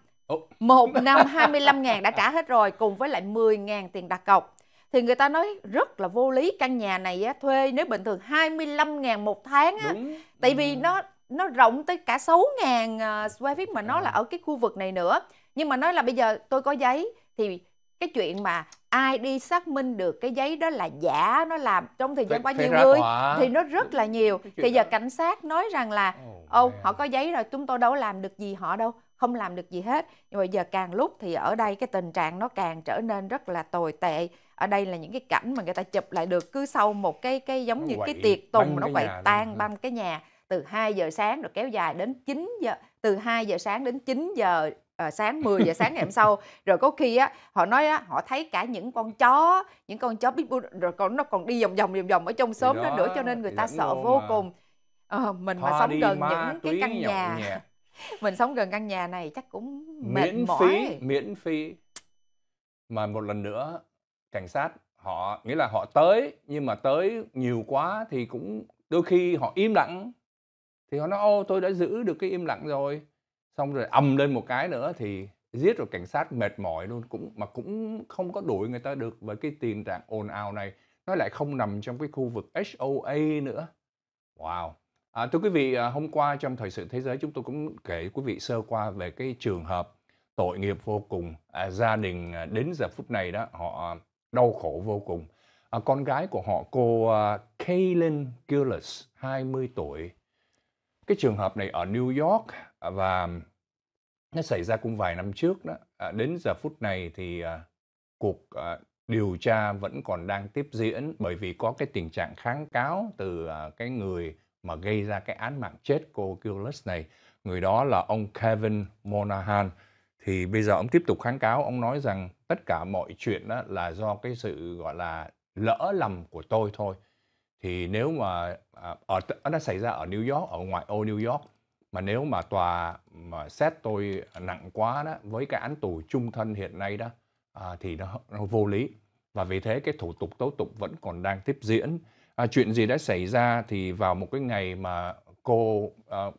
một năm 25 ngàn đã trả hết rồi cùng với lại 10 ngàn tiền đặt cọc thì người ta nói rất là vô lý căn nhà này á, thuê nếu bình thường 25 ngàn một tháng á, Đúng. tại vì ừ. nó nó rộng tới cả 6 ngàn à, square feet mà nó à. là ở cái khu vực này nữa nhưng mà nói là bây giờ tôi có giấy thì cái chuyện mà ai đi xác minh được cái giấy đó là giả nó làm trong thời gian bao nhiêu người thì nó rất là nhiều thì giờ cảnh sát nói rằng là ô oh, họ có giấy rồi chúng tôi đâu làm được gì họ đâu không làm được gì hết nhưng mà giờ càng lúc thì ở đây cái tình trạng nó càng trở nên rất là tồi tệ ở đây là những cái cảnh mà người ta chụp lại được cứ sau một cái cái giống như quậy, cái tiệc tùng nó quậy tan ừ. băm cái nhà từ 2 giờ sáng rồi kéo dài đến 9 giờ từ 2 giờ sáng đến 9 giờ à, sáng 10 giờ sáng ngày hôm sau rồi có khi á họ nói á họ thấy cả những con chó những con chó pitbull rồi còn nó còn đi vòng vòng vòng vòng ở trong xóm đó, đó nữa cho nên người ta sợ vô mà. cùng à, mình Hoa mà sống gần những cái căn nhà, nhà mình sống gần căn nhà này chắc cũng mệt miễn mỏi. phí miễn phí mà một lần nữa cảnh sát họ nghĩa là họ tới nhưng mà tới nhiều quá thì cũng đôi khi họ im lặng thì họ nói ô tôi đã giữ được cái im lặng rồi xong rồi ầm lên một cái nữa thì giết rồi cảnh sát mệt mỏi luôn cũng mà cũng không có đuổi người ta được với cái tình trạng ồn ào này nó lại không nằm trong cái khu vực HOA nữa wow À, thưa quý vị, à, hôm qua trong thời sự thế giới chúng tôi cũng kể quý vị sơ qua về cái trường hợp tội nghiệp vô cùng, à, gia đình à, đến giờ phút này đó họ đau khổ vô cùng. À, con gái của họ cô à, Kaylin Gillis, 20 tuổi. Cái trường hợp này ở New York và nó xảy ra cũng vài năm trước đó. À, đến giờ phút này thì à, cuộc à, điều tra vẫn còn đang tiếp diễn bởi vì có cái tình trạng kháng cáo từ à, cái người mà gây ra cái án mạng chết cô Gillis này. Người đó là ông Kevin Monahan. Thì bây giờ ông tiếp tục kháng cáo, ông nói rằng tất cả mọi chuyện đó là do cái sự gọi là lỡ lầm của tôi thôi. Thì nếu mà à, ở nó xảy ra ở New York, ở ngoại ô New York mà nếu mà tòa mà xét tôi nặng quá đó với cái án tù trung thân hiện nay đó à, thì nó, nó vô lý và vì thế cái thủ tục tố tụng vẫn còn đang tiếp diễn à, chuyện gì đã xảy ra thì vào một cái ngày mà cô à,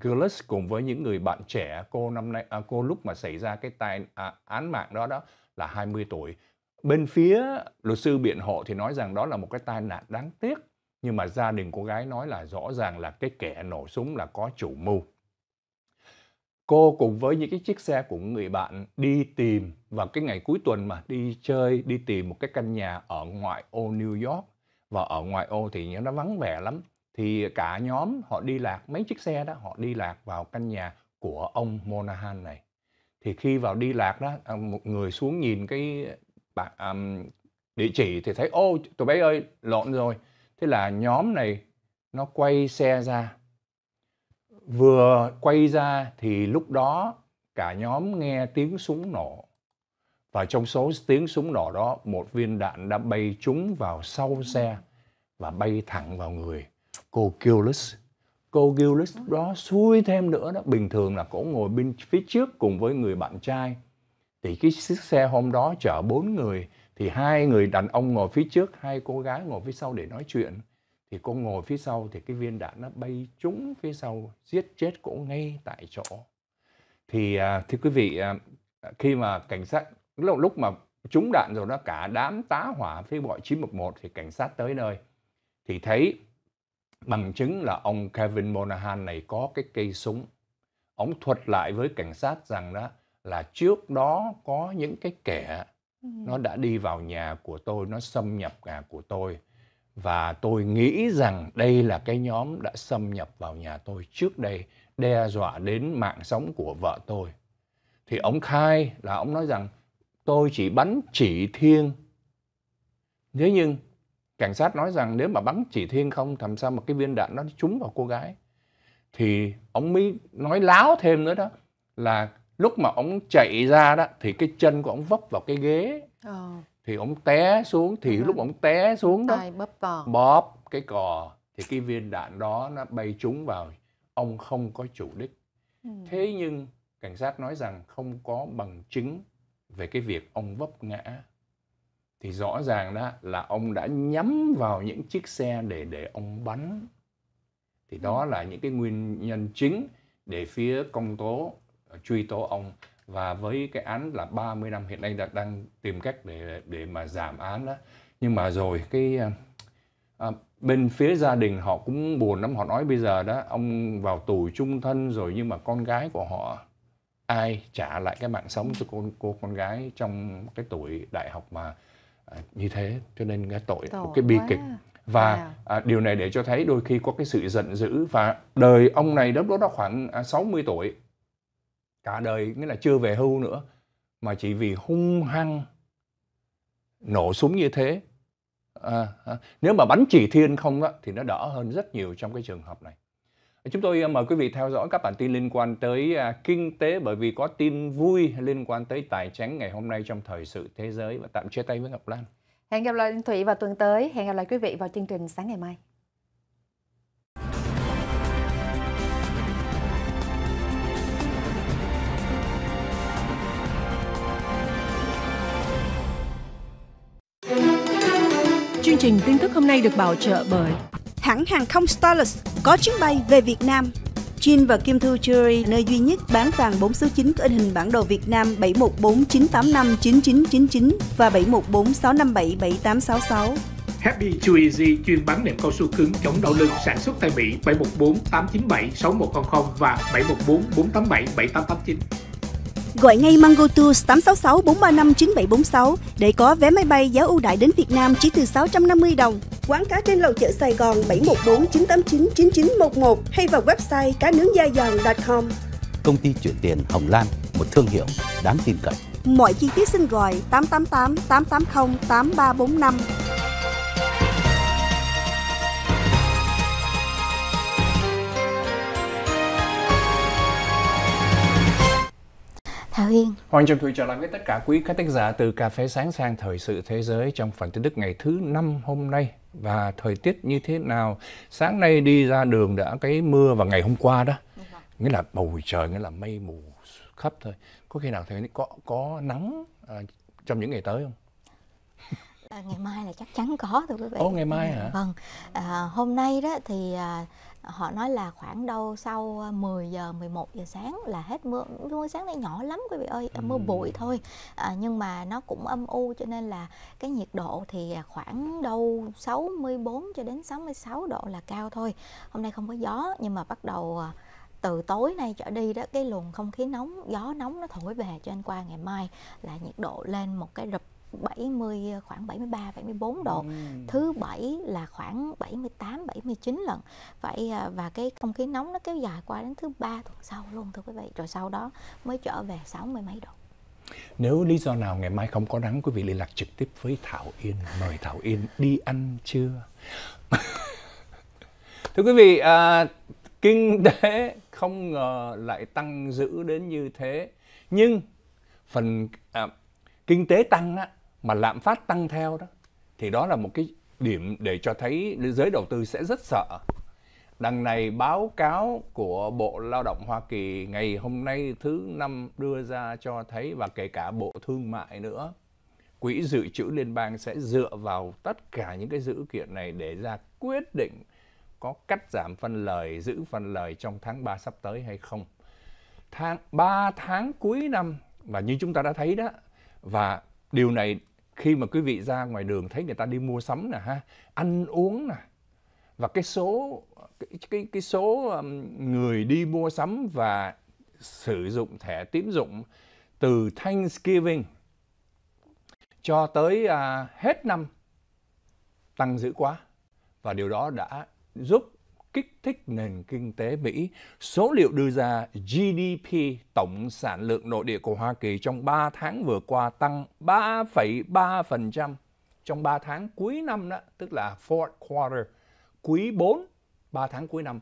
Gillis cùng với những người bạn trẻ cô năm nay à, cô lúc mà xảy ra cái tai à, án mạng đó đó là 20 tuổi. Bên phía luật sư biện hộ thì nói rằng đó là một cái tai nạn đáng tiếc nhưng mà gia đình cô gái nói là rõ ràng là cái kẻ nổ súng là có chủ mưu. Cô cùng với những cái chiếc xe của người bạn đi tìm vào cái ngày cuối tuần mà đi chơi, đi tìm một cái căn nhà ở ngoại ô New York và ở ngoại ô thì nó vắng vẻ lắm thì cả nhóm họ đi lạc mấy chiếc xe đó họ đi lạc vào căn nhà của ông Monahan này thì khi vào đi lạc đó à, một người xuống nhìn cái bản um, à, địa chỉ thì thấy ô tụi bé ơi lộn rồi thế là nhóm này nó quay xe ra vừa quay ra thì lúc đó cả nhóm nghe tiếng súng nổ và trong số tiếng súng nổ đó, một viên đạn đã bay trúng vào sau xe và bay thẳng vào người cô Gillis. Cô Gillis đó xui thêm nữa đó, bình thường là cổ ngồi bên phía trước cùng với người bạn trai. Thì cái chiếc xe hôm đó chở bốn người, thì hai người đàn ông ngồi phía trước, hai cô gái ngồi phía sau để nói chuyện. Thì cô ngồi phía sau thì cái viên đạn nó bay trúng phía sau, giết chết cổ ngay tại chỗ. Thì à, thưa quý vị, à, khi mà cảnh sát lúc, lúc mà trúng đạn rồi nó cả đám tá hỏa phía gọi 911 thì cảnh sát tới nơi thì thấy bằng chứng là ông Kevin Monahan này có cái cây súng. Ông thuật lại với cảnh sát rằng đó là trước đó có những cái kẻ ừ. nó đã đi vào nhà của tôi, nó xâm nhập nhà của tôi và tôi nghĩ rằng đây là cái nhóm đã xâm nhập vào nhà tôi trước đây đe dọa đến mạng sống của vợ tôi. Thì ông khai là ông nói rằng tôi chỉ bắn chỉ thiên. Thế nhưng cảnh sát nói rằng nếu mà bắn chỉ thiên không làm sao mà cái viên đạn nó trúng vào cô gái. Thì ông mới nói láo thêm nữa đó là lúc mà ông chạy ra đó thì cái chân của ông vấp vào cái ghế. Ờ. Thì ông té xuống thì ừ. lúc ông té xuống đó bóp, vào. bóp cái cò thì cái viên đạn đó nó bay trúng vào ông không có chủ đích. Ừ. Thế nhưng cảnh sát nói rằng không có bằng chứng về cái việc ông vấp ngã thì rõ ràng đó là ông đã nhắm vào những chiếc xe để để ông bắn thì đó ừ. là những cái nguyên nhân chính để phía công tố ờ, truy tố ông và với cái án là 30 năm hiện nay đã đang tìm cách để để mà giảm án đó nhưng mà rồi cái à, bên phía gia đình họ cũng buồn lắm họ nói bây giờ đó ông vào tù trung thân rồi nhưng mà con gái của họ ai trả lại cái mạng sống cho cô cô con gái trong cái tuổi đại học mà à, như thế cho nên cái tội Tổ một cái bi kịch và à. điều này để cho thấy đôi khi có cái sự giận dữ và đời ông này lúc đó đó khoảng à, 60 tuổi cả đời nghĩa là chưa về hưu nữa mà chỉ vì hung hăng nổ súng như thế à, à, nếu mà bắn chỉ thiên không đó thì nó đỡ hơn rất nhiều trong cái trường hợp này Chúng tôi ờ, mời quý vị theo dõi các bản tin liên quan tới à, kinh tế bởi vì có tin vui liên quan tới tài chính ngày hôm nay trong thời sự thế giới và tạm chia tay với Ngọc Lan. Hẹn gặp lại Linh Thủy vào tuần tới. Hẹn gặp lại quý vị vào chương trình sáng ngày mai. Chương trình tin tức hôm nay được bảo trợ bởi hãng hàng không Starlux có chuyến bay về Việt Nam. Jin và Kim Thu Jewelry, nơi duy nhất bán vàng 4 số 9 có in hình bản đồ Việt Nam 7149859999 và 7146577866. Happy Too Easy chuyên bán nệm cao su cứng chống đau lưng sản xuất tại Mỹ 714 897 6100 và 714 487 7889. Gọi ngay Mango Tours 866 435 9746 để có vé máy bay giá ưu đãi đến Việt Nam chỉ từ 650 đồng. Quán cá trên lầu chợ Sài Gòn 714 989 9911 hay vào website cá nướng da giòn.com. Công ty chuyển tiền Hồng Lan, một thương hiệu đáng tin cậy. Mọi chi tiết xin gọi 888 880 8345. Thảo Hiên. Hoàng Trọng Thùy chào lại với tất cả quý khán thính giả từ Cà phê Sáng sang Thời sự Thế giới trong phần tin tức ngày thứ năm hôm nay. Và thời tiết như thế nào? Sáng nay đi ra đường đã cái mưa và ngày hôm qua đó. Dạ. Nghĩa là bầu trời, nghĩa là mây mù khắp thôi. Có khi nào thấy có, có nắng à, trong những ngày tới không? À, ngày mai là chắc chắn có thưa quý vị. Ồ, ngày mai hả? Vâng. À, hôm nay đó thì... À, họ nói là khoảng đâu sau 10 ờ, giờ 11 giờ sáng là hết mưa mưa sáng nay nhỏ lắm quý vị ơi à, mưa bụi thôi à, nhưng mà nó cũng âm u cho nên là cái nhiệt độ thì à, khoảng đâu 64 cho đến 66 độ là cao thôi hôm nay không có gió nhưng mà bắt đầu à, từ tối nay trở đi đó cái luồng không khí nóng gió nóng nó thổi về cho anh qua ngày mai là nhiệt độ lên một cái rụp 70 ờ, khoảng 73 74 độ. Ừ. Thứ bảy là khoảng 78 79 lần. Vậy ờ, và cái không khí nóng nó kéo dài qua đến thứ ba tuần sau luôn thưa quý vị. Rồi sau đó mới trở về 60 mấy độ. Nếu lý do nào ngày mai không có nắng quý vị liên lạc trực tiếp với Thảo Yên, mời Thảo Yên đi ăn trưa. Thưa quý vị, à, kinh tế không ngờ lại tăng dữ đến như thế. Nhưng phần à, kinh tế tăng á, mà lạm phát tăng theo đó thì đó là một cái điểm để cho thấy giới đầu tư sẽ rất sợ. Đằng này báo cáo của Bộ Lao động Hoa Kỳ ngày hôm nay thứ năm đưa ra cho thấy và kể cả Bộ Thương mại nữa. Quỹ dự trữ liên bang sẽ dựa vào tất cả những cái dữ kiện này để ra quyết định có cắt giảm phân lời, giữ phân lời trong tháng 3 sắp tới hay không. Tháng 3 tháng cuối năm và như chúng ta đã thấy đó và điều này khi mà quý vị ra ngoài đường thấy người ta đi mua sắm nè ha ăn uống nè và cái số cái cái, cái số người đi mua sắm và sử dụng thẻ tín dụng từ Thanksgiving cho tới à, hết năm tăng dữ quá và điều đó đã giúp kích thích nền kinh tế Mỹ. Số liệu đưa ra GDP, tổng sản lượng nội địa của Hoa Kỳ trong 3 tháng vừa qua tăng 3,3% trong 3 tháng cuối năm đó, tức là fourth quarter, quý 4, 3 tháng cuối năm,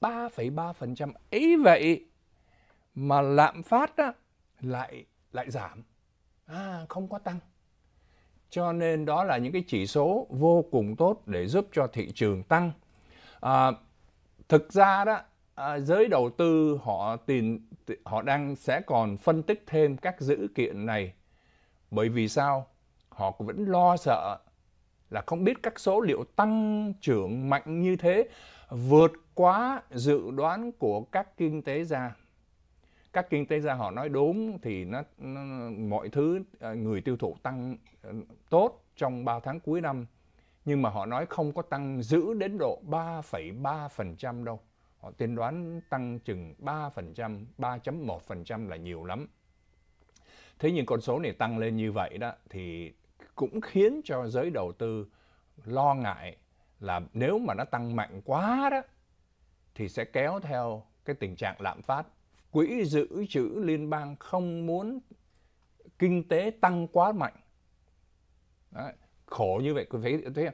3,3%. Ấy vậy mà lạm phát đó lại lại giảm, à, không có tăng. Cho nên đó là những cái chỉ số vô cùng tốt để giúp cho thị trường tăng. À, thực ra đó à, giới đầu tư họ tìm họ đang sẽ còn phân tích thêm các dữ kiện này bởi vì sao họ vẫn lo sợ là không biết các số liệu tăng trưởng mạnh như thế vượt quá dự đoán của các kinh tế gia các kinh tế gia họ nói đúng thì nó, nó mọi thứ à, người tiêu thụ tăng ờ, tốt trong 3 tháng cuối năm nhưng mà họ nói không có tăng giữ đến độ 3,3% đâu. Họ tiên đoán tăng chừng 3%, 3.1% là nhiều lắm. Thế nhưng con số này tăng lên như vậy đó thì cũng khiến cho giới đầu tư lo ngại là nếu mà nó tăng mạnh quá đó thì sẽ kéo theo cái tình trạng lạm phát. Quỹ dự trữ liên bang không muốn kinh tế tăng quá mạnh. Đấy khổ như vậy phải thế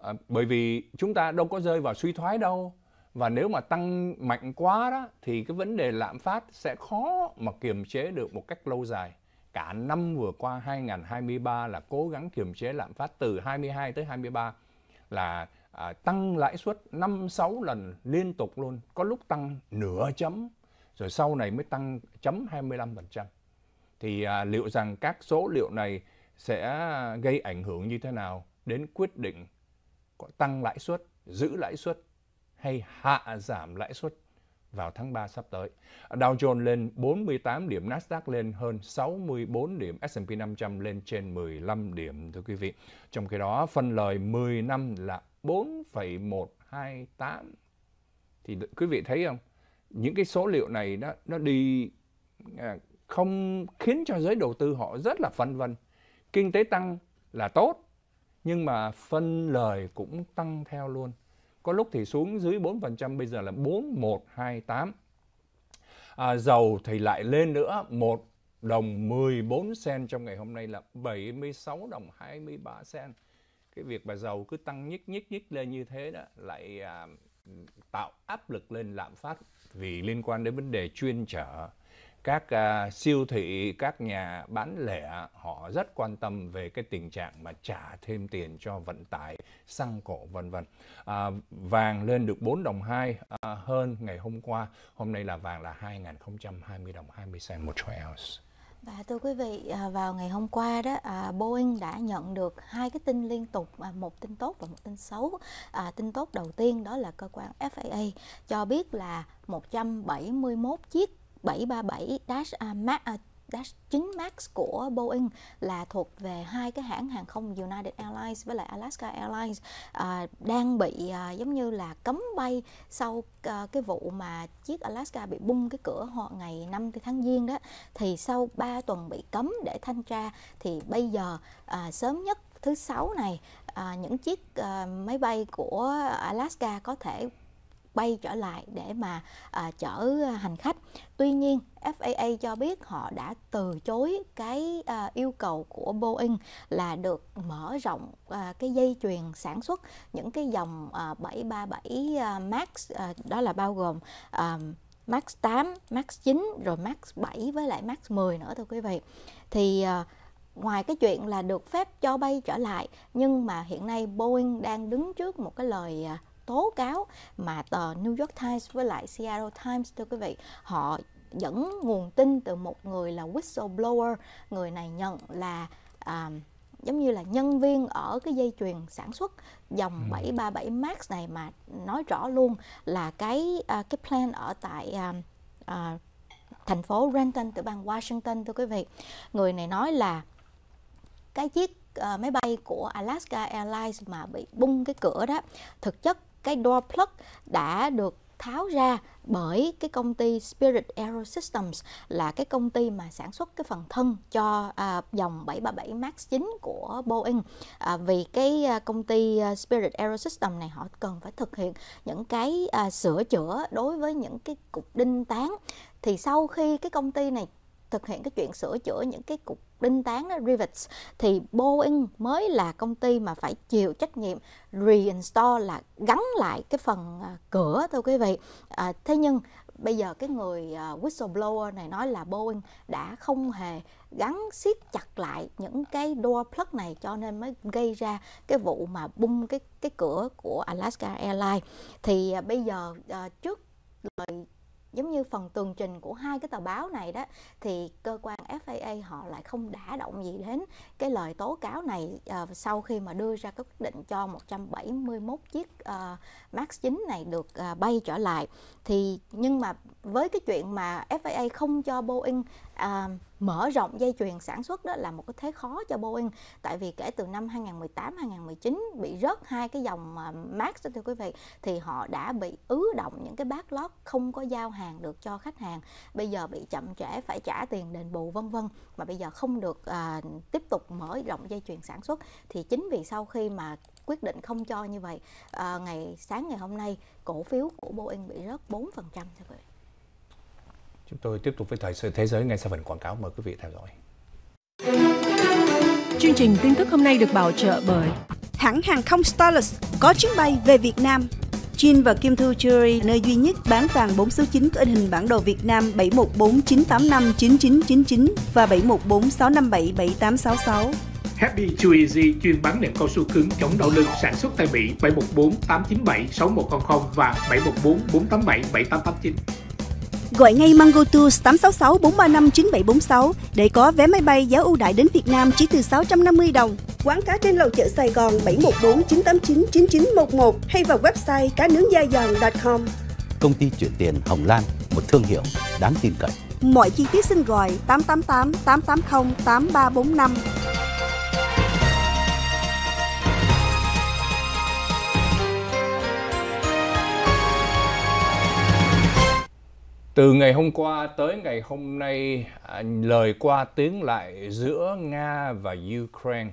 à, bởi vì chúng ta đâu có rơi vào suy thoái đâu và nếu mà tăng mạnh quá đó thì cái vấn đề lạm phát sẽ khó mà kiềm chế được một cách lâu dài cả năm vừa qua 2023 là cố gắng kiềm chế lạm phát từ 22 tới 23 là à, tăng lãi suất 5 6 lần liên tục luôn, có lúc tăng nửa chấm rồi sau này mới tăng chấm 25%. Thì à, liệu rằng các số liệu này sẽ gây ảnh hưởng như thế nào đến quyết định có tăng lãi suất, giữ lãi suất hay hạ giảm lãi suất vào tháng 3 sắp tới. Dow Jones lên 48 điểm, Nasdaq lên hơn 64 điểm, S&P 500 lên trên 15 điểm thưa quý vị. Trong khi đó phân lời 10 năm là 4,128. Thì quý vị thấy không? Những cái số liệu này nó nó đi à, không khiến cho giới đầu tư họ rất là phân vân kinh tế tăng là tốt nhưng mà phân lời cũng tăng theo luôn. Có lúc thì xuống dưới 4%, bây giờ là 4128. À, dầu thì lại lên nữa, 1 đồng 14 sen trong ngày hôm nay là 76 đồng 23 sen. Cái việc mà dầu cứ tăng nhích nhích nhích lên như thế đó lại à, tạo áp lực lên lạm phát vì liên quan đến vấn đề chuyên trở các uh, siêu thị, các nhà bán lẻ họ rất quan tâm về cái tình trạng mà trả thêm tiền cho vận tải xăng cổ vân vân. À, vàng lên được 4 đồng 2 à, hơn ngày hôm qua. Hôm nay là vàng là 2020 đồng 20 cent một troy ounce. Và thưa quý vị, à, vào ngày hôm qua đó, à, Boeing đã nhận được hai cái tin liên tục, một tin tốt và một tin xấu. À, tin tốt đầu tiên đó là cơ quan FAA cho biết là 171 chiếc 737 9 à, à, Max của Boeing là thuộc về hai cái hãng hàng không United Airlines với lại Alaska Airlines à, đang bị à, giống như là cấm bay sau à, cái vụ mà chiếc Alaska bị bung cái cửa họ ngày 5 tháng Giêng đó thì sau 3 tuần bị cấm để thanh tra thì bây giờ à, sớm nhất thứ sáu này à, những chiếc à, máy bay của Alaska có thể bay trở lại để mà à, chở à, hành khách. Tuy nhiên, FAA cho biết họ đã từ chối cái à, yêu cầu của Boeing là được mở rộng à, cái dây chuyền sản xuất những cái dòng à, 737 à, Max à, đó là bao gồm à, Max 8, Max 9 rồi Max 7 với lại Max 10 nữa thưa quý vị. Thì à, ngoài cái chuyện là được phép cho bay trở lại nhưng mà hiện nay Boeing đang đứng trước một cái lời à, tố cáo mà tờ New York Times với lại Seattle Times thưa quý vị họ dẫn nguồn tin từ một người là whistleblower người này nhận là um, giống như là nhân viên ở cái dây chuyền sản xuất dòng 737 ừ. Max này mà nói rõ luôn là cái uh, cái plan ở tại uh, uh, thành phố Renton từ bang Washington thưa quý vị. Người này nói là cái chiếc uh, máy bay của Alaska Airlines mà bị bung cái cửa đó thực chất cái door plug đã được tháo ra bởi cái công ty Spirit Aerosystems là cái công ty mà sản xuất cái phần thân cho à, dòng 737 Max 9 của Boeing à, vì cái à, công ty à, Spirit Aerosystems này họ cần phải thực hiện những cái à, sửa chữa đối với những cái cục đinh tán thì sau khi cái công ty này thực hiện cái chuyện sửa chữa những cái cục đinh tán đó, rivets thì Boeing mới là công ty mà phải chịu trách nhiệm reinstall là gắn lại cái phần à, cửa thưa quý vị à, thế nhưng bây giờ cái người à, whistleblower này nói là Boeing đã không hề gắn siết chặt lại những cái door plug này cho nên mới gây ra cái vụ mà bung cái cái cửa của Alaska Airlines thì à, bây giờ trước lời giống như phần tường trình của hai cái tờ báo này đó thì cơ quan FAA họ lại không đả động gì đến cái lời tố cáo này uh, sau khi mà đưa ra các quyết định cho 171 chiếc uh, Max 9 này được uh, bay trở lại thì nhưng mà với cái chuyện mà FAA không cho Boeing uh, mở rộng dây chuyền sản xuất đó là một cái thế khó cho Boeing tại vì kể từ năm 2018 2019 bị rớt hai cái dòng à, Max đó thưa quý vị thì họ đã bị ứ động những cái backlog không có giao hàng được cho khách hàng bây giờ bị chậm trễ phải trả tiền đền bù vân vân mà bây giờ không được à, tiếp tục mở rộng dây chuyền sản xuất thì chính vì sau khi mà quyết định không cho như vậy à, ngày sáng ngày hôm nay cổ phiếu của Boeing bị rớt 4% thưa quý vị Chúng tôi tiếp tục với thời sự thế giới ngay sau phần quảng cáo. Mời quý vị theo dõi. Chương trình tin tức hôm nay được bảo trợ bởi hãng hàng không Starlux có chuyến bay về Việt Nam. Jin và Kim Thu Jewelry, nơi duy nhất bán vàng 4 số 9 có in hình bản đồ Việt Nam 7149859999 và 7146577866. Happy Too Easy chuyên bán nệm cao su cứng chống đau lưng sản xuất tại Mỹ 714 897 6100 và 714 487 7889. Gọi ngay Mango Tours 866 435 9746 để có vé máy bay giá ưu đại đến Việt Nam chỉ từ 650 đồng. Quán cá trên lầu chợ Sài Gòn 714 989 9911 hay vào website cá nướng da giòn.com. Công ty chuyển tiền Hồng Lan, một thương hiệu đáng tin cậy. Mọi chi tiết xin gọi 888 880 8345. từ ngày hôm qua tới ngày hôm nay à, lời qua tiếng lại giữa nga và ukraine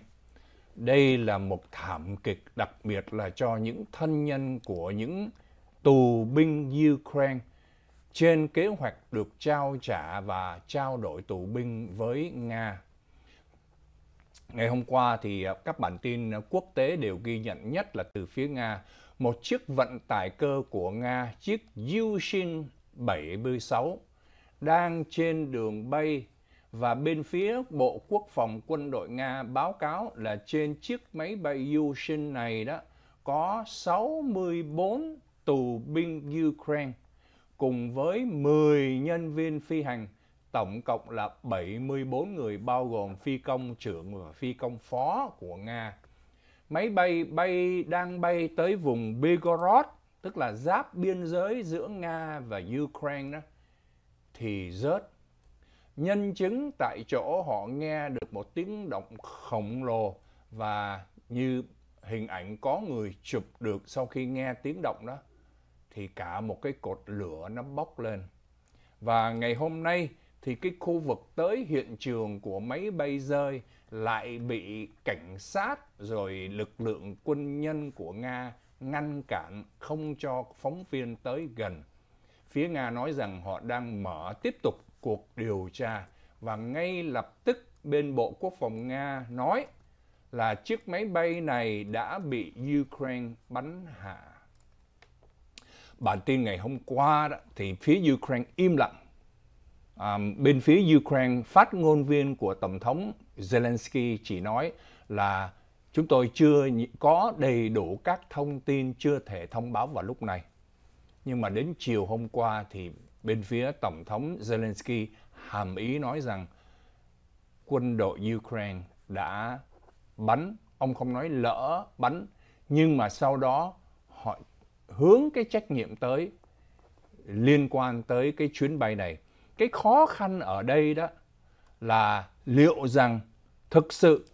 đây là một thảm kịch đặc biệt là cho những thân nhân của những tù binh ukraine trên kế hoạch được trao trả và trao đổi tù binh với nga ngày hôm qua thì à, các bản tin quốc tế đều ghi nhận nhất là từ phía nga một chiếc vận tải cơ của Nga, chiếc Yushin 76 đang trên đường bay và bên phía Bộ Quốc phòng quân đội Nga báo cáo là trên chiếc máy bay Yushin này đó có 64 tù binh Ukraine cùng với 10 nhân viên phi hành, tổng cộng là 74 người bao gồm phi công trưởng và phi công phó của Nga. Máy bay bay đang bay tới vùng Belgorod tức là giáp biên giới giữa Nga và Ukraine đó, thì rớt. Nhân chứng tại chỗ họ nghe được một tiếng động khổng lồ và như hình ảnh có người chụp được sau khi nghe tiếng động đó thì cả một cái cột lửa nó bốc lên. Và ngày hôm nay thì cái khu vực tới hiện trường của máy bay rơi lại bị cảnh sát rồi lực lượng quân nhân của Nga ngăn cản không cho phóng viên tới gần. Phía Nga nói rằng họ đang mở tiếp tục cuộc điều tra và ngay lập tức bên Bộ Quốc phòng Nga nói là chiếc máy bay này đã bị Ukraine bắn hạ. Bản tin ngày hôm qua đó, thì phía Ukraine im lặng. À, bên phía Ukraine, phát ngôn viên của Tổng thống Zelensky chỉ nói là Chúng tôi chưa có đầy đủ các thông tin chưa thể thông báo vào lúc này. Nhưng mà đến chiều hôm qua thì bên phía Tổng thống Zelensky hàm ý nói rằng quân đội Ukraine đã bắn, ông không nói lỡ bắn, nhưng mà sau đó họ hướng cái trách nhiệm tới liên quan tới cái chuyến bay này. Cái khó khăn ở đây đó là liệu rằng thực sự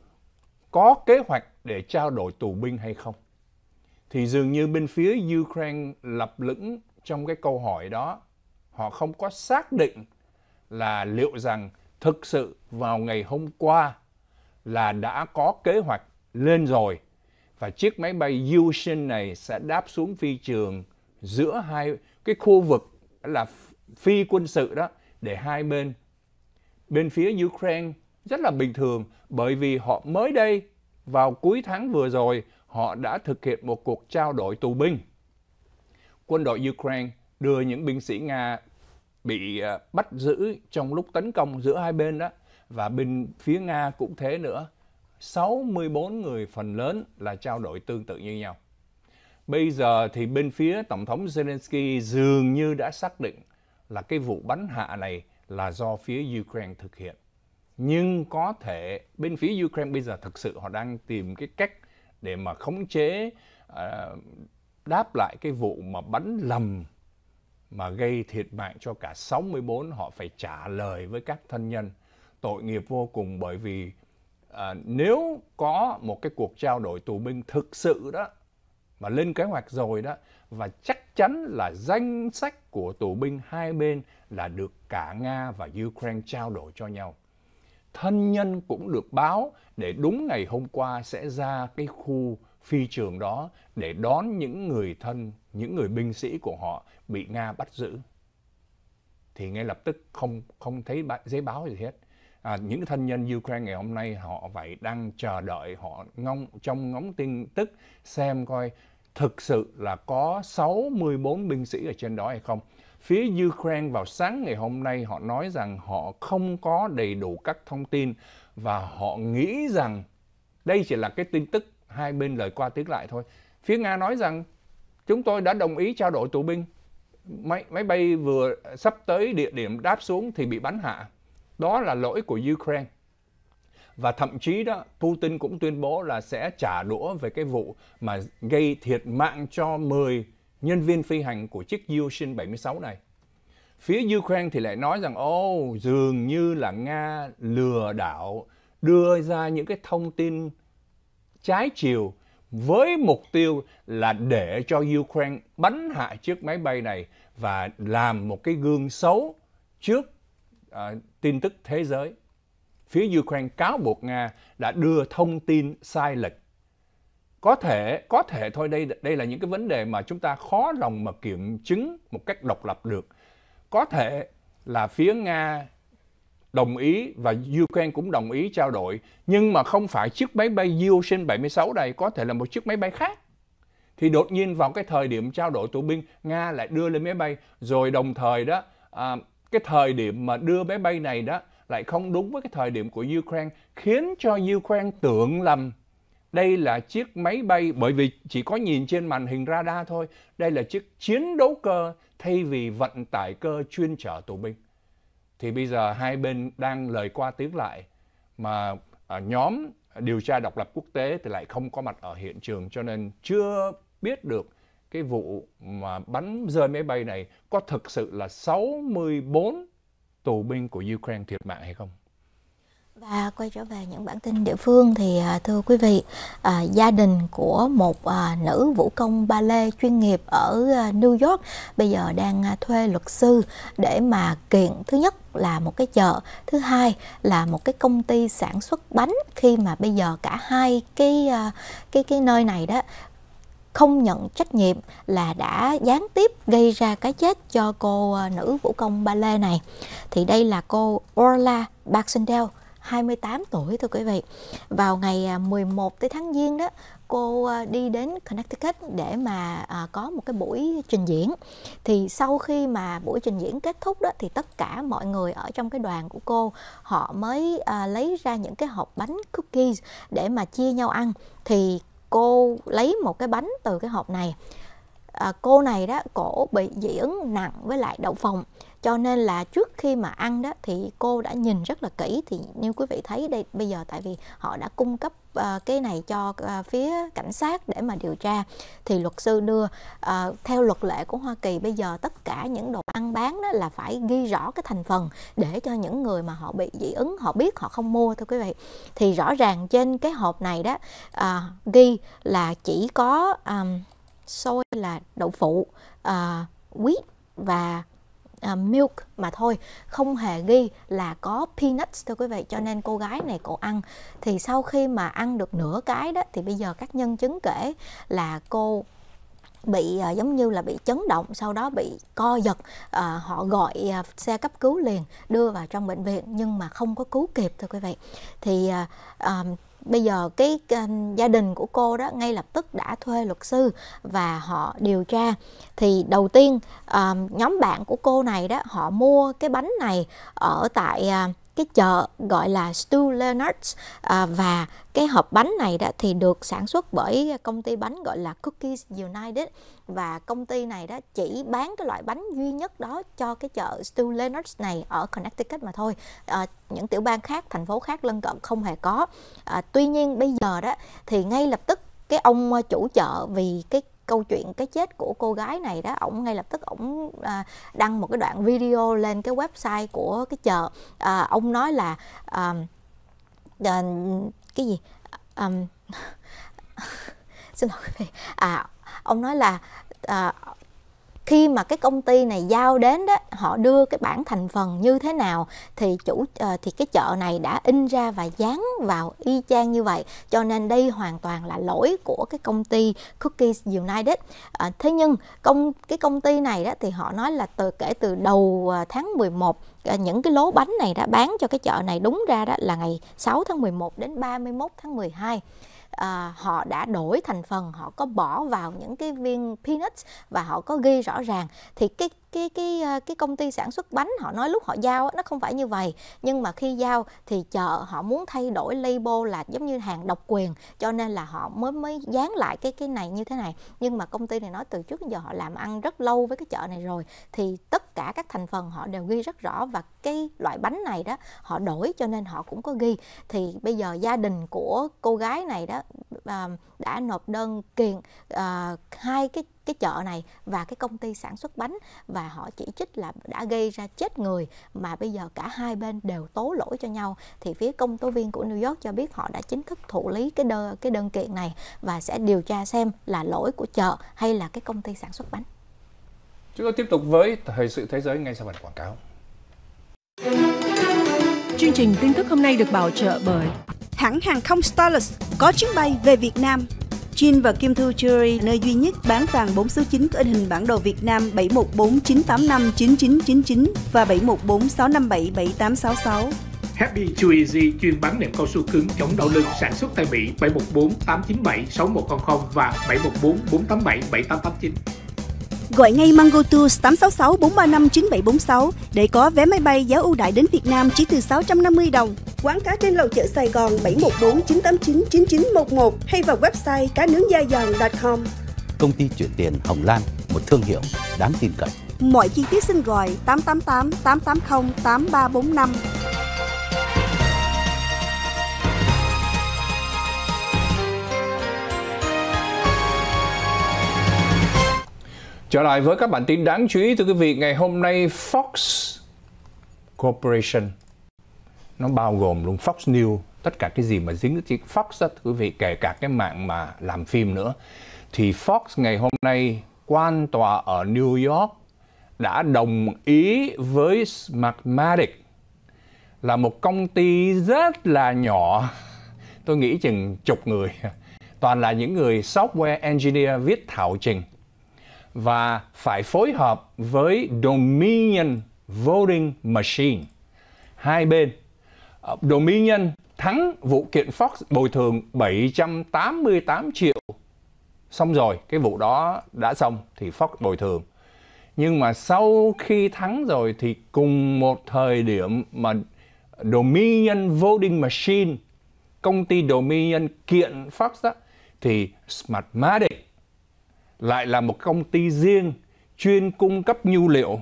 có kế hoạch để trao đổi tù binh hay không? Thì dường như bên phía Ukraine lập lững trong cái câu hỏi đó, họ không có xác định là liệu rằng thực sự vào ngày hôm qua là đã có kế hoạch lên rồi và chiếc máy bay Yushin này sẽ đáp xuống phi trường giữa hai cái khu vực là phi quân sự đó để hai bên bên phía Ukraine rất là bình thường bởi vì họ mới đây vào cuối tháng vừa rồi, họ đã thực hiện một cuộc trao đổi tù binh. Quân đội Ukraine đưa những binh sĩ Nga bị ờ, bắt giữ trong lúc tấn công giữa hai bên đó và bên phía Nga cũng thế nữa. 64 người phần lớn là trao đổi tương tự như nhau. Bây giờ thì bên phía Tổng thống Zelensky dường như đã xác định là cái vụ bắn hạ này là do phía Ukraine thực hiện nhưng có thể bên phía Ukraine bây giờ thực sự họ đang tìm cái cách để mà khống chế uh, đáp lại cái vụ mà bắn lầm mà gây thiệt mạng cho cả 64 họ phải trả lời với các thân nhân tội nghiệp vô cùng bởi vì à, nếu có một cái cuộc trao đổi tù binh thực sự đó mà lên kế hoạch rồi đó và chắc chắn là danh sách của tù binh hai bên là được cả Nga và Ukraine trao đổi cho nhau thân nhân cũng được báo để đúng ngày hôm qua sẽ ra cái khu phi trường đó để đón những người thân, những người binh sĩ của họ bị Nga bắt giữ. Thì ngay lập tức không không thấy giấy báo gì hết. À, những thân nhân Ukraine ngày hôm nay họ vậy đang chờ đợi, họ ngóng trong ngóng tin tức xem coi thực sự là có 64 binh sĩ ở trên đó hay không. Phía Ukraine vào sáng ngày hôm nay họ nói rằng họ không có đầy đủ các thông tin và họ nghĩ rằng đây chỉ là cái tin tức hai bên lời qua tiếng lại thôi. Phía Nga nói rằng chúng tôi đã đồng ý trao đổi tù binh. Máy, máy bay vừa sắp tới địa điểm đáp xuống thì bị bắn hạ. Đó là lỗi của Ukraine. Và thậm chí đó, Putin cũng tuyên bố là sẽ trả đũa về cái vụ mà gây thiệt mạng cho 10 nhân viên phi hành của chiếc Yushin 76 này. Phía Ukraine thì lại nói rằng ô dường như là Nga lừa đảo đưa ra những cái thông tin trái chiều với mục tiêu là để cho Ukraine bắn hạ chiếc máy bay này và làm một cái gương xấu trước uh, tin tức thế giới. Phía Ukraine cáo buộc Nga đã đưa thông tin sai lệch có thể có thể thôi đây đây là những cái vấn đề mà chúng ta khó lòng mà kiểm chứng một cách độc lập được có thể là phía nga đồng ý và Ukraine cũng đồng ý trao đổi nhưng mà không phải chiếc máy bay Yushin 76 này có thể là một chiếc máy bay khác thì đột nhiên vào cái thời điểm trao đổi tù binh Nga lại đưa lên máy bay rồi đồng thời đó à, cái thời điểm mà đưa máy bay này đó lại không đúng với cái thời điểm của Ukraine khiến cho Ukraine tưởng lầm đây là chiếc máy bay bởi vì chỉ có nhìn trên màn hình radar thôi, đây là chiếc chiến đấu cơ thay vì vận tải cơ chuyên chở tù binh. Thì bây giờ hai bên đang lời qua tiếng lại mà à, nhóm điều tra độc lập quốc tế thì lại không có mặt ở hiện trường cho nên chưa biết được cái vụ mà bắn rơi máy bay này có thực sự là 64 tù binh của Ukraine thiệt mạng hay không? Và quay trở về những bản tin địa phương thì à, thưa quý vị, à, gia đình của một à, nữ vũ công ba lê chuyên nghiệp ở à, New York bây giờ đang à, thuê luật sư để mà kiện thứ nhất là một cái chợ thứ hai là một cái công ty sản xuất bánh khi mà bây giờ cả hai cái à, cái cái nơi này đó không nhận trách nhiệm là đã gián tiếp gây ra cái chết cho cô à, nữ vũ công ba lê này thì đây là cô Orla Baxendale 28 tuổi thưa quý vị. Vào ngày 11 à, tới tháng Giêng đó, cô à, đi đến Connecticut để mà à, có một cái buổi trình diễn. Thì sau khi mà buổi trình diễn kết thúc đó thì tất cả mọi người ở trong cái đoàn của cô họ mới lấy ra những cái hộp bánh cookies để mà chia nhau ăn. Thì cô lấy một cái bánh từ cái hộp này à, cô này đó cổ bị dị ứng nặng với lại đậu phồng cho nên là trước khi mà ăn đó thì cô đã nhìn rất là kỹ thì như quý vị thấy đây bây giờ tại vì họ đã cung cấp à, cái này cho à, phía cảnh sát để mà điều tra thì luật sư đưa à, theo luật lệ của Hoa Kỳ bây giờ tất cả những đồ ăn bán đó là phải ghi rõ cái thành phần để cho những người mà họ bị dị ứng họ biết họ không mua thôi quý vị thì rõ ràng trên cái hộp này đó à, ghi là chỉ có um, xôi là đậu phụ à, wheat và uh, milk mà thôi không hề ghi là có peanuts thưa quý vị cho nên cô gái này cô ăn thì sau khi mà ăn được nửa cái đó thì bây giờ các nhân chứng kể là cô bị uh, giống như là bị chấn động sau đó bị co giật uh, họ gọi uh, xe cấp cứu liền đưa vào trong bệnh viện nhưng mà không có cứu kịp thưa quý vị thì uh, um, bây giờ cái uh, gia đình của cô đó ngay lập tức đã thuê luật sư và họ điều tra thì đầu tiên uh, nhóm bạn của cô này đó họ mua cái bánh này ở tại uh, cái chợ gọi là Stu Leonards à, và cái hộp bánh này đó thì được sản xuất bởi công ty bánh gọi là Cookies United và công ty này đó chỉ bán cái loại bánh duy nhất đó cho cái chợ Stu Leonards này ở Connecticut mà thôi à, những tiểu bang khác thành phố khác lân cận không hề có à, tuy nhiên bây giờ đó thì ngay lập tức cái ông chủ chợ vì cái câu chuyện cái chết của cô gái này đó ổng ngay lập tức ổng à, đăng một cái đoạn video lên cái website của cái chợ à, ông nói là à, à, cái gì um, xin lỗi quý vị à ông nói là à, khi mà cái công ty này giao đến đó họ đưa cái bản thành phần như thế nào thì chủ ờ, thì cái chợ này đã in ra và dán vào y chang như vậy cho nên đây hoàn toàn là lỗi của cái công ty Cookies United à, thế nhưng công cái công ty này đó thì họ nói là từ kể từ đầu ờ, tháng 11 những cái lố bánh này đã bán cho cái chợ này đúng ra đó là ngày 6 tháng 11 đến 31 tháng 12 à, họ đã đổi thành phần họ có bỏ vào những cái viên peanuts và họ có ghi rõ ràng thì cái cái cái ờ, cái công ty sản xuất bánh họ nói lúc họ giao nó không phải như vậy nhưng mà khi giao thì chợ họ muốn thay đổi label là giống như hàng độc quyền cho nên là họ mới mới dán lại cái cái này như thế này nhưng mà công ty này nói từ trước đến giờ họ làm ăn rất lâu với cái chợ này rồi thì tất cả các thành phần họ đều ghi rất rõ và cái loại bánh này đó họ đổi cho nên họ cũng có ghi thì bây giờ gia đình của cô gái này đó à, đã nộp đơn kiện à, hai cái cái chợ này và cái công ty sản xuất bánh và họ chỉ trích là đã gây ra chết người mà bây giờ cả hai bên đều tố lỗi cho nhau thì phía công tố viên của New York cho biết họ đã chính thức thụ lý cái đơn cái đơn kiện này và sẽ điều tra xem là lỗi của chợ hay là cái công ty sản xuất bánh. Chúng ta tiếp tục với thời sự thế giới ngay sau bản quảng cáo. Chương trình tin tức hôm nay được bảo trợ bởi hãng hàng không Starlux có chuyến bay về Việt Nam Jin và Kim Thu Jewelry, nơi duy nhất bán vàng 4 số 9 có in hình bản đồ Việt Nam 7149859999 và 7146577866. Happy Too Easy chuyên bán nệm cao su cứng chống đau lưng sản xuất tại Mỹ 7148976100 và 7144877889. Gọi ngay Mango Tours 866 435 9746 để có vé máy bay giá ưu đại đến Việt Nam chỉ từ 650 đồng. Quán cá trên lầu chợ Sài Gòn 714 989 9911 hay vào website cá nướng da giòn.com. Công ty chuyển tiền Hồng Lan, một thương hiệu đáng tin cậy. Mọi chi tiết xin gọi 888 880 8345. Trở lại với các bản tin đáng chú ý thưa quý vị, ngày hôm nay Fox Corporation nó bao gồm luôn Fox News, tất cả cái gì mà dính tới Fox đó thưa quý vị, kể cả cái mạng mà làm phim nữa. Thì Fox ngày hôm nay quan tòa ở New York đã đồng ý với Smartmatic là một công ty rất là nhỏ. Tôi nghĩ chừng chục người, toàn là những người software engineer viết thảo trình và phải phối hợp với Dominion Voting Machine. Hai bên. Ờ, Dominion thắng vụ kiện Fox bồi thường 788 triệu. Xong rồi, cái vụ đó đã xong thì Fox bồi thường. Nhưng mà sau khi thắng rồi thì cùng một thời điểm mà Dominion Voting Machine, công ty Dominion kiện Fox đó, thì Smartmatic lại là một công ty riêng chuyên cung cấp nhu liệu.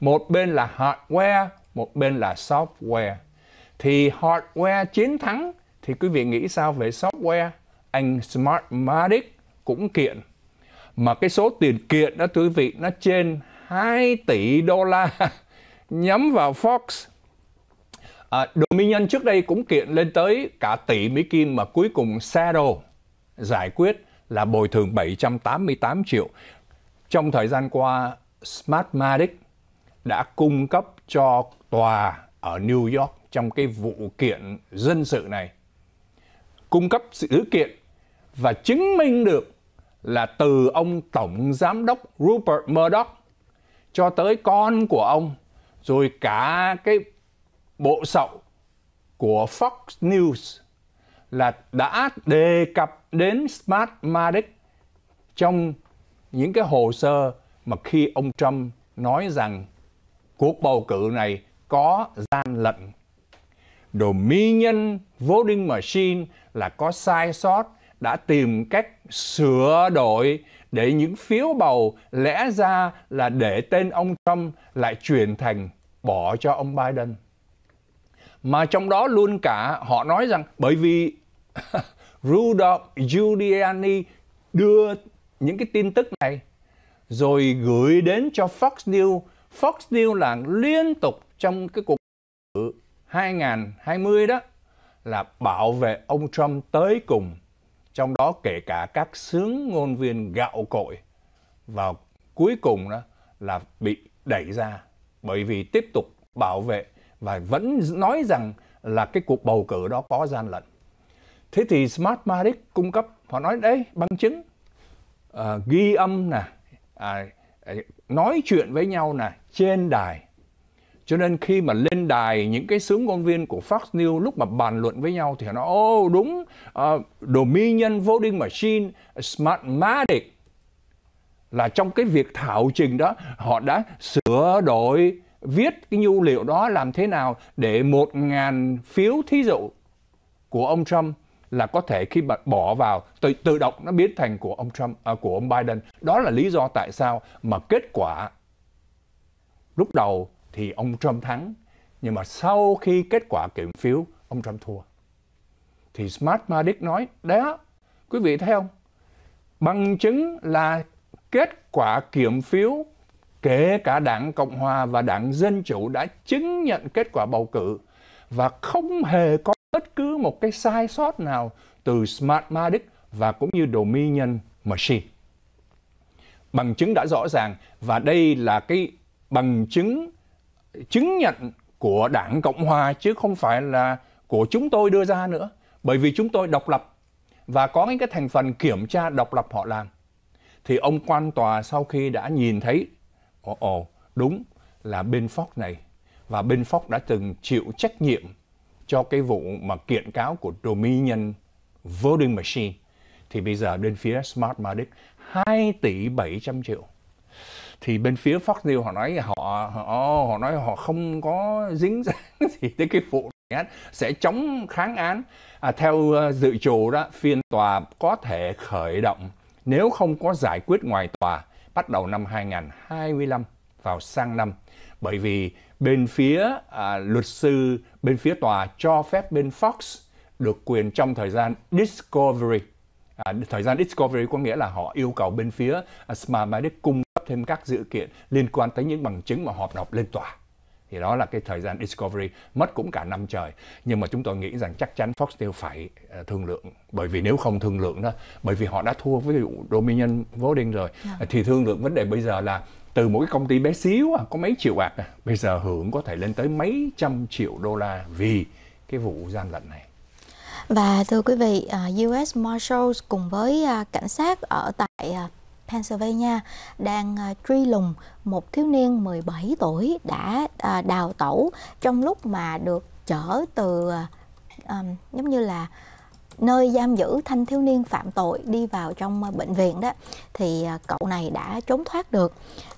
Một bên là hardware, một bên là software. Thì hardware chiến thắng thì quý vị nghĩ sao về software? Anh Smartmatic cũng kiện. Mà cái số tiền kiện đó quý vị nó trên 2 tỷ đô la nhắm vào Fox. À, Dominion trước đây cũng kiện lên tới cả tỷ Mỹ Kim mà cuối cùng Shadow giải quyết là bồi thường 788 triệu. Trong thời gian qua, Smartmatic đã cung cấp cho tòa ở New York trong cái vụ kiện dân sự này cung cấp dữ kiện và chứng minh được là từ ông tổng giám đốc Rupert Murdoch cho tới con của ông rồi cả cái bộ sậu của Fox News là đã đề cập đến smartmatic trong những cái hồ sơ mà khi ông Trump nói rằng cuộc bầu cử này có gian lận. Dominion Voting Machine là có sai sót đã tìm cách sửa đổi để những phiếu bầu lẽ ra là để tên ông Trump lại chuyển thành bỏ cho ông Biden. Mà trong đó luôn cả họ nói rằng bởi vì Rudolph Giuliani đưa những cái tin tức này rồi gửi đến cho Fox News. Fox News là liên tục trong cái cuộc bầu cử 2020 đó là bảo vệ ông Trump tới cùng, trong đó kể cả các sướng ngôn viên gạo cội và cuối cùng đó là bị đẩy ra bởi vì tiếp tục bảo vệ và vẫn nói rằng là cái cuộc bầu cử đó có gian lận thế thì Smartmatic cung cấp họ nói đấy bằng chứng à, ghi âm nè à, à, nói chuyện với nhau nè trên đài cho nên khi mà lên đài những cái sướng ngôn viên của Fox News lúc mà bàn luận với nhau thì họ nói ô oh, đúng uh, Dominion Voting Machine Smartmatic là trong cái việc thảo trình đó họ đã sửa đổi viết cái nhu liệu đó làm thế nào để một ngàn phiếu thí dụ của ông Trump là có thể khi bạn bỏ vào tự tự động nó biến thành của ông Trump à, của ông Biden. Đó là lý do tại sao mà kết quả lúc đầu thì ông Trump thắng nhưng mà sau khi kết quả kiểm phiếu ông Trump thua. Thì Smart Smartmatic nói đó quý vị thấy không? Bằng chứng là kết quả kiểm phiếu kể cả đảng Cộng hòa và đảng Dân chủ đã chứng nhận kết quả bầu cử và không hề có bất cứ một cái sai sót nào từ Smartmatic và cũng như Dominion Machine. Bằng chứng đã rõ ràng và đây là cái bằng chứng chứng nhận của Đảng Cộng Hòa chứ không phải là của chúng tôi đưa ra nữa. Bởi vì chúng tôi độc lập và có những cái thành phần kiểm tra độc lập họ làm. Thì ông quan tòa sau khi đã nhìn thấy, ồ ồ, đúng là bên Fox này và bên Fox đã từng chịu trách nhiệm cho cái vụ mà kiện cáo của Dominion Voting Machine thì bây giờ bên phía Smartmatic Matic 2 tỷ 700 triệu thì bên phía Fox News họ nói họ họ họ nói họ không có dính dáng gì tới cái vụ này sẽ chống kháng án à, theo ờ, dự trù đó phiên tòa có thể khởi động nếu không có giải quyết ngoài tòa bắt đầu năm 2025 vào sang năm bởi vì bên phía à, luật sư bên phía tòa cho phép bên Fox được quyền trong thời gian discovery à, thời gian discovery có nghĩa là họ yêu cầu bên phía à, Smart cung cấp thêm các dữ kiện liên quan tới những bằng chứng mà họ nộp lên tòa thì đó là cái thời gian discovery mất cũng cả năm trời nhưng mà chúng tôi nghĩ rằng chắc chắn Fox News phải uh, thương lượng bởi vì nếu không thương lượng đó bởi vì họ đã thua với Dominion Voting rồi yeah. Dạ. thì thương lượng vấn đề bây giờ là từ một cái công ty bé xíu à, có mấy triệu bạc à, bây giờ hưởng có thể lên tới mấy trăm triệu đô la vì cái vụ gian lận này. Và thưa quý vị, à, US Marshals cùng với à, cảnh sát ở tại à, Pennsylvania đang truy lùng một thiếu niên 17 tuổi đã đào tẩu trong lúc mà được chở từ um, giống như là nơi giam giữ thanh thiếu niên phạm tội đi vào trong bệnh viện đó thì cậu này đã trốn thoát được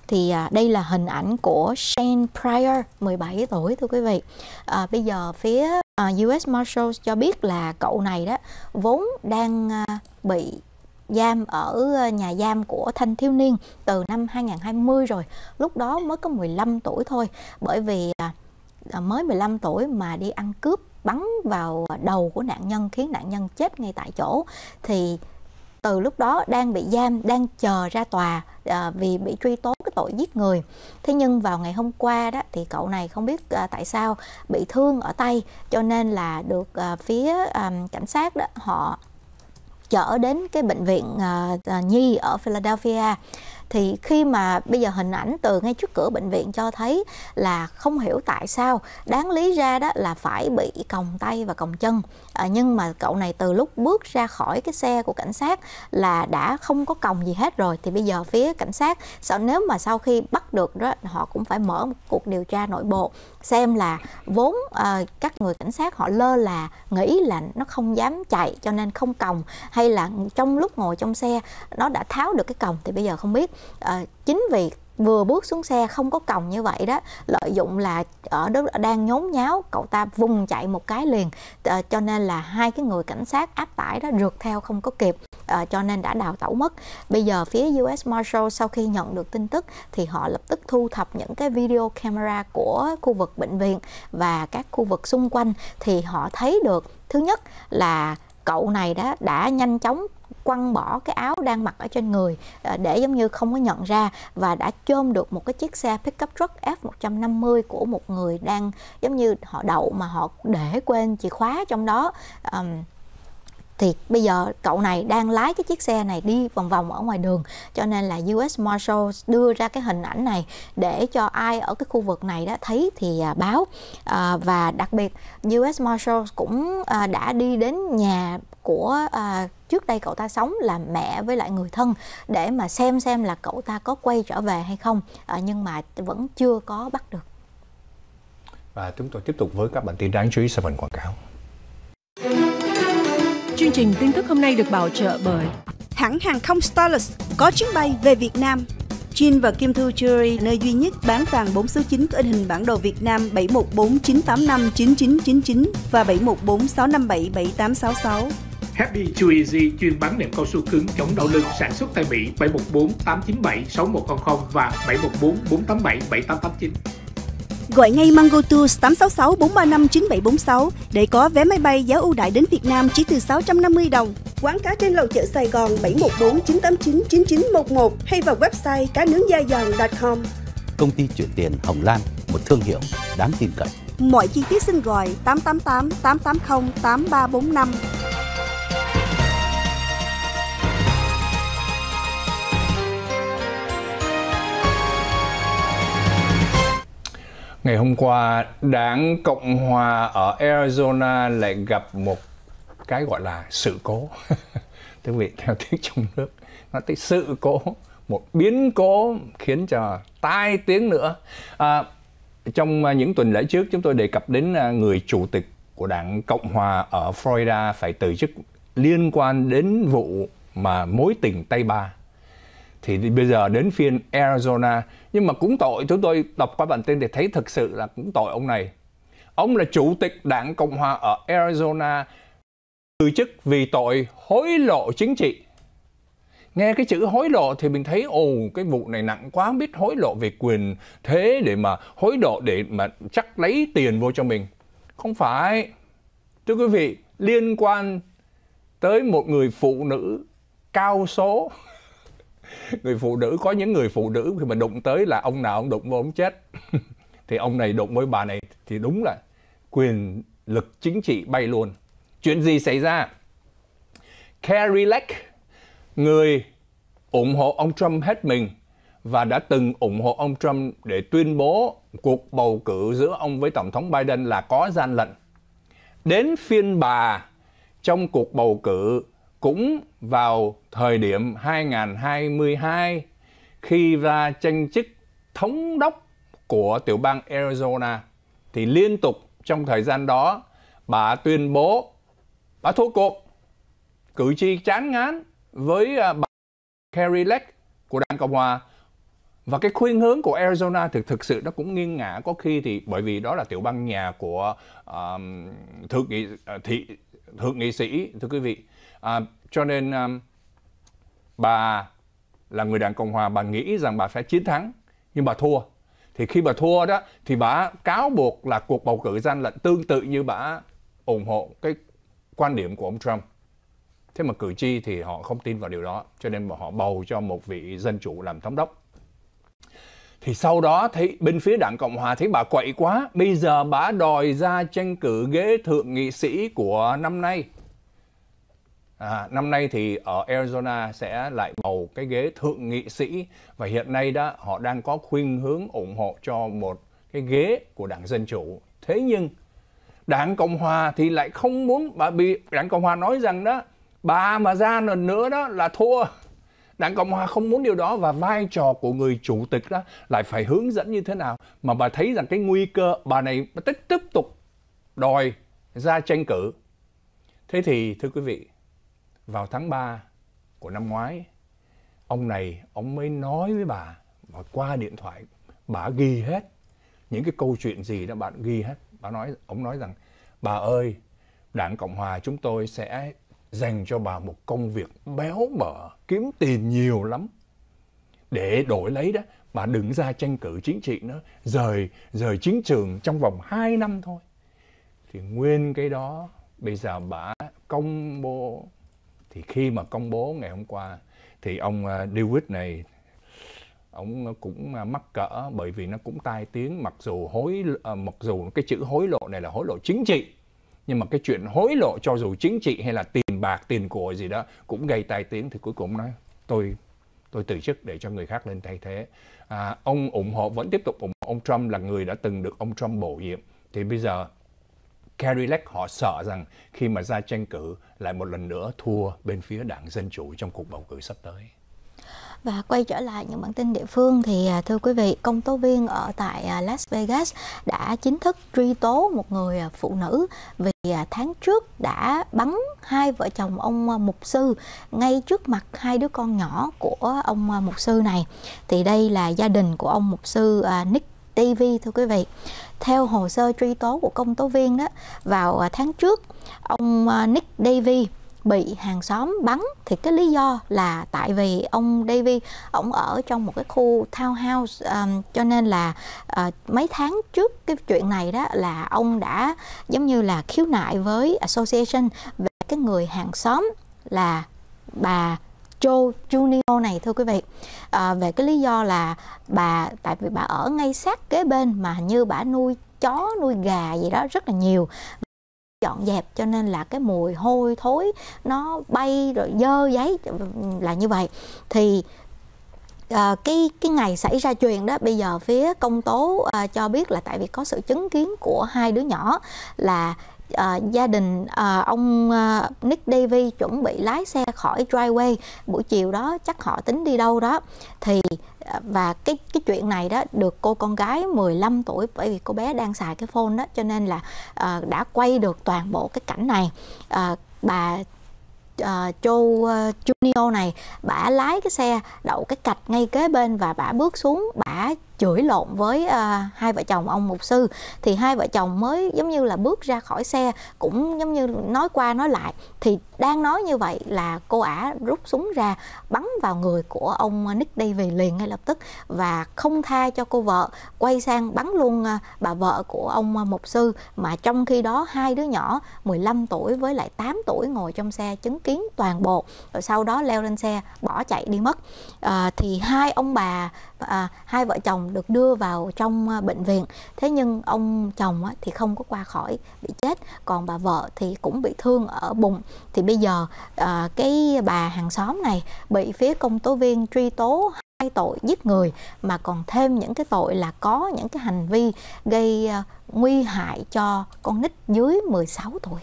thì à, đây là hình ảnh của Shane Pryor 17 tuổi thưa quý vị à, bây giờ phía à, US Marshals cho biết là cậu này đó vốn đang à, bị giam ở à, nhà giam của thanh thiếu niên từ năm 2020 rồi lúc đó mới có 15 tuổi thôi bởi vì à, à mới 15 tuổi mà đi ăn cướp bắn vào đầu của nạn nhân khiến nạn nhân chết ngay tại chỗ thì từ lúc đó đang bị giam đang chờ ra tòa à, vì bị truy tố cái tội giết người thế nhưng vào ngày hôm qua đó thì cậu này không biết à, tại sao bị thương ở tay cho nên là được à, phía à, cảnh sát đó họ chở đến cái bệnh viện à, à, nhi ở Philadelphia thì khi mà bây giờ hình ảnh từ ngay trước cửa bệnh viện cho thấy là không hiểu tại sao đáng lý ra đó là phải bị còng tay và còng chân à, nhưng mà cậu này từ lúc bước ra khỏi cái xe của cảnh sát là đã không có còng gì hết rồi thì bây giờ phía cảnh sát sợ nếu mà sau khi bắt được đó họ cũng phải mở một cuộc điều tra nội bộ xem là vốn à, các người cảnh sát họ lơ là nghĩ là nó không dám chạy cho nên không còng hay là trong lúc ngồi trong xe nó đã tháo được cái còng thì bây giờ không biết à, chính vì vừa bước xuống xe không có còng như vậy đó lợi dụng là ở đó đang nhốn nháo cậu ta vùng chạy một cái liền à, cho nên là hai cái người cảnh sát áp tải đó rượt theo không có kịp à, cho nên đã đào tẩu mất bây giờ phía US Marshal sau khi nhận được tin tức thì họ lập tức thu thập những cái video camera của khu vực bệnh viện và các khu vực xung quanh thì họ thấy được thứ nhất là cậu này đó đã nhanh chóng quăng bỏ cái áo đang mặc ở trên người ờ, để giống như không có nhận ra và đã chôm được một cái chiếc xe pickup truck F150 của một người đang giống như họ đậu mà họ để quên chìa khóa trong đó um, thì bây giờ cậu này đang lái cái chiếc xe này đi vòng vòng ở ngoài đường cho nên là US Marshals đưa ra cái hình ảnh này để cho ai ở cái khu vực này đó thấy thì à, báo à, và đặc biệt US Marshals cũng à, đã đi đến nhà của à, trước đây cậu ta sống là mẹ với lại người thân để mà xem xem là cậu ta có quay trở về hay không à, nhưng mà vẫn chưa có bắt được và chúng tôi tiếp tục với các bản tin đáng chú ý sau phần quảng cáo chương trình tin tức hôm nay được bảo trợ bởi hãng hàng không Starlux có chuyến bay về Việt Nam Jin và Kim Thu Jewelry, nơi duy nhất bán vàng 4 số 9 có in hình bản đồ Việt Nam 7149859999 và 7146577866. Happy Too Easy chuyên bán nệm cao su cứng chống đau lưng sản xuất tại Mỹ 714 897 6100 và 714 487 7889. Gọi ngay Mango Tours 866 435 9746 để có vé máy bay giá ưu đại đến Việt Nam chỉ từ 650 đồng. Quán cá trên lầu chợ Sài Gòn 714 989 9911 hay vào website cá nướng da giòn.com. Công ty chuyển tiền Hồng Lan, một thương hiệu đáng tin cậy. Mọi chi tiết xin gọi 888 880 8345. Ngày hôm qua, đảng Cộng Hòa ở Arizona lại gặp một cái gọi là sự cố. Thưa vị, theo tiếng trong nước, nó tới sự cố, một biến cố khiến cho tai tiếng nữa. À, trong à, những tuần lễ trước, chúng tôi đề cập đến à, người chủ tịch của đảng Cộng Hòa ở Florida phải từ chức liên quan đến vụ mà mối tình Tây Ba. Thì bây giờ đến phiên Arizona, nhưng mà cũng tội chúng tôi đọc qua bản tin để thấy thực sự là cũng tội ông này ông là chủ tịch đảng cộng hòa ở arizona từ chức vì tội hối lộ chính trị nghe cái chữ hối lộ thì mình thấy ồ cái vụ này nặng quá biết hối lộ về quyền thế để mà hối lộ để mà chắc lấy tiền vô cho mình không phải thưa quý vị liên quan tới một người phụ nữ cao số người phụ nữ có những người phụ nữ khi mà đụng tới là ông nào ông đụng vô ông chết thì ông này đụng với bà này thì đúng là quyền lực chính trị bay luôn chuyện gì xảy ra Carrie Lake người ủng hộ ông Trump hết mình và đã từng ủng hộ ông Trump để tuyên bố cuộc bầu cử giữa ông với Tổng thống Biden là có gian lận. Đến phiên bà trong cuộc bầu cử cũng vào thời điểm 2022 khi ra tranh chức thống đốc của tiểu bang Arizona thì liên tục trong thời gian đó bà tuyên bố bà thua cuộc cử tri chán ngán với à, bà Kerry Lake của đảng Cộng hòa và cái khuyên hướng của Arizona thực thực sự nó cũng nghiêng ngả có khi thì bởi vì đó là tiểu bang nhà của um, thượng nghị à, thị thượng nghị sĩ thưa quý vị À, cho nên um, bà là người đảng Cộng hòa, bà nghĩ rằng bà sẽ chiến thắng, nhưng bà thua. Thì khi bà thua đó, thì bà cáo buộc là cuộc bầu cử gian lận tương tự như bà ủng hộ cái quan điểm của ông Trump. Thế mà cử tri thì họ không tin vào điều đó, cho nên họ bầu cho một vị dân chủ làm thống đốc. Thì sau đó thấy bên phía đảng Cộng Hòa thấy bà quậy quá, bây giờ bà đòi ra tranh cử ghế thượng nghị sĩ của năm nay. À, năm nay thì ở Arizona sẽ lại bầu cái ghế thượng nghị sĩ và hiện nay đó họ đang có khuynh hướng ủng hộ cho một cái ghế của đảng dân chủ. Thế nhưng đảng cộng hòa thì lại không muốn bà bị đảng cộng hòa nói rằng đó bà mà ra lần nữa đó là thua. Đảng Cộng Hòa không muốn điều đó và vai trò của người chủ tịch đó lại phải hướng dẫn như thế nào mà bà thấy rằng cái nguy cơ bà này tích tiếp tục đòi ra tranh cử. Thế thì thưa quý vị, vào tháng 3 của năm ngoái ông này ông mới nói với bà và qua điện thoại bà ghi hết những cái câu chuyện gì đó bạn ghi hết bà nói ông nói rằng bà ơi đảng cộng hòa chúng tôi sẽ dành cho bà một công việc béo bở kiếm tiền nhiều lắm để đổi lấy đó bà đừng ra tranh cử chính trị nữa rời rời chiến trường trong vòng 2 năm thôi thì nguyên cái đó bây giờ bà công bố thì khi mà công bố ngày hôm qua thì ông Dewitt à, này ông à, cũng à, mắc cỡ bởi vì nó cũng tai tiếng mặc dù hối mặc dù cái chữ hối lộ này là hối lộ chính trị nhưng mà cái chuyện hối lộ cho dù chính trị hay là tiền bạc tiền của gì đó cũng gây tai tiếng thì cuối cùng nói tôi tôi từ chức để cho người khác lên thay thế à, ông ủng hộ vẫn tiếp tục ủng hộ ông Trump là người đã từng được ông Trump bổ nhiệm thì bây giờ Cadillac họ sợ rằng khi mà ra tranh cử lại một lần nữa thua bên phía đảng Dân Chủ trong cuộc bầu cử sắp tới. Và quay trở lại những bản tin địa phương thì à, thưa quý vị, công tố viên ở tại à, Las Vegas đã chính thức truy tố một người à, phụ nữ vì tháng trước đã bắn hai vợ chồng ông mục sư ngay trước mặt hai đứa con nhỏ của ông mục sư này. Thì đây là gia đình của ông mục sư Nick TV thưa quý vị theo hồ sơ truy tố của công tố viên đó vào à, tháng trước ông à, Nick Davy bị hàng xóm bắn thì cái lý do là tại vì ông Davy ông ở trong một cái khu townhouse um, cho nên là uh, mấy tháng trước cái chuyện này đó là ông đã giống như là khiếu nại với association về cái người hàng xóm là bà Joe Junior này thưa quý vị à, về cái lý do là bà tại vì bà ở ngay sát kế bên mà như bà nuôi chó nuôi gà gì đó rất là nhiều dọn dẹp cho nên là cái mùi hôi thối nó bay rồi dơ giấy là như vậy thì À, cái cái ngày xảy ra chuyện đó bây giờ phía công tố à, cho biết là tại vì có sự chứng kiến của hai đứa nhỏ là à, gia đình à, ông à, Nick Davy chuẩn bị lái xe khỏi driveway buổi chiều đó chắc họ tính đi đâu đó thì và cái cái chuyện này đó được cô con gái 15 tuổi bởi vì cô bé đang xài cái phone đó cho nên là à, đã quay được toàn bộ cái cảnh này à, bà uh, Joe uh, Junior này bả lái cái xe đậu cái cạch ngay kế bên và bả bước xuống bả chửi lộn với à, hai vợ chồng ông mục sư thì hai vợ chồng mới giống như là bước ra khỏi xe cũng giống như nói qua nói lại thì đang nói như vậy là cô ả rút súng ra bắn vào người của ông à, Nick David liền ngay lập tức và không tha cho cô vợ quay sang bắn luôn à, bà vợ của ông à, mục sư mà trong khi đó hai đứa nhỏ 15 tuổi với lại 8 tuổi ngồi trong xe chứng kiến toàn bộ rồi sau đó leo lên xe bỏ chạy đi mất à, thì hai ông bà à, hai vợ chồng được đưa vào trong à, bệnh viện thế nhưng ông chồng thì không có qua khỏi bị chết còn bà vợ thì cũng bị thương ở bụng thì bây giờ à, cái bà hàng xóm này bị phía công tố viên truy tố hai tội giết người mà còn thêm những cái tội là có những cái hành vi gây à, nguy hại cho con nít dưới 16 tuổi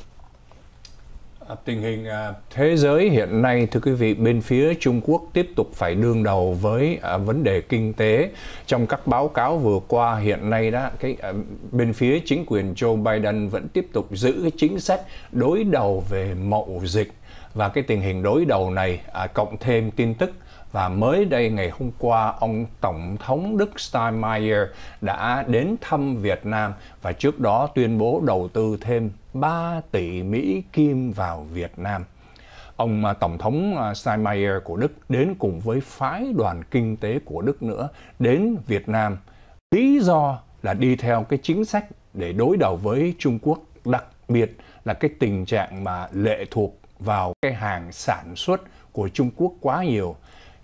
À, tình hình à, thế giới hiện nay thưa quý vị bên phía Trung Quốc tiếp tục phải đương đầu với à, vấn đề kinh tế. Trong các báo cáo vừa qua hiện nay đó cái bên phía chính quyền Joe Biden vẫn tiếp tục giữ cái chính sách đối đầu về mậu dịch và cái tình hình đối đầu này cộng thêm tin tức và mới đây ngày hôm qua, ông Tổng thống Đức Steinmeier đã đến thăm Việt Nam và trước đó tuyên bố đầu tư thêm 3 tỷ Mỹ Kim vào Việt Nam. Ông à, Tổng thống à, Steinmeier của Đức đến cùng với phái đoàn kinh tế của Đức nữa đến Việt Nam. Lý do là đi theo cái chính sách để đối đầu với Trung Quốc, đặc biệt là cái tình trạng mà lệ thuộc vào cái hàng sản xuất của Trung Quốc quá nhiều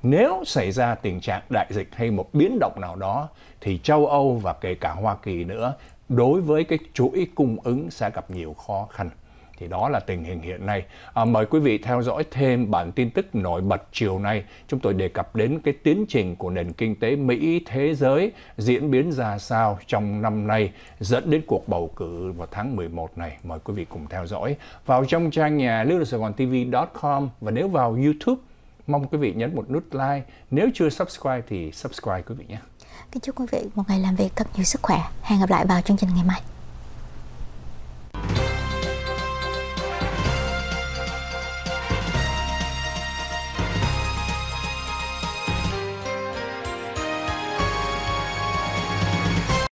nếu xảy ra tình trạng đại dịch hay một biến động nào đó thì châu Âu và kể cả Hoa Kỳ nữa đối với cái chuỗi cung ứng sẽ gặp nhiều khó khăn. Thì đó là tình hình hiện nay. À, mời quý vị theo dõi thêm bản tin tức nổi bật chiều nay. Chúng tôi đề cập đến cái tiến trình của nền kinh tế Mỹ thế giới diễn biến ra sao trong năm nay dẫn đến cuộc bầu cử vào tháng 11 này. Mời quý vị cùng theo dõi vào trong trang nhà nước tv.com và nếu vào YouTube Mong quý vị nhấn một nút like. Nếu chưa subscribe thì subscribe quý vị nhé. Kính chúc quý vị một ngày làm việc thật nhiều sức khỏe. Hẹn gặp lại vào chương trình ngày mai.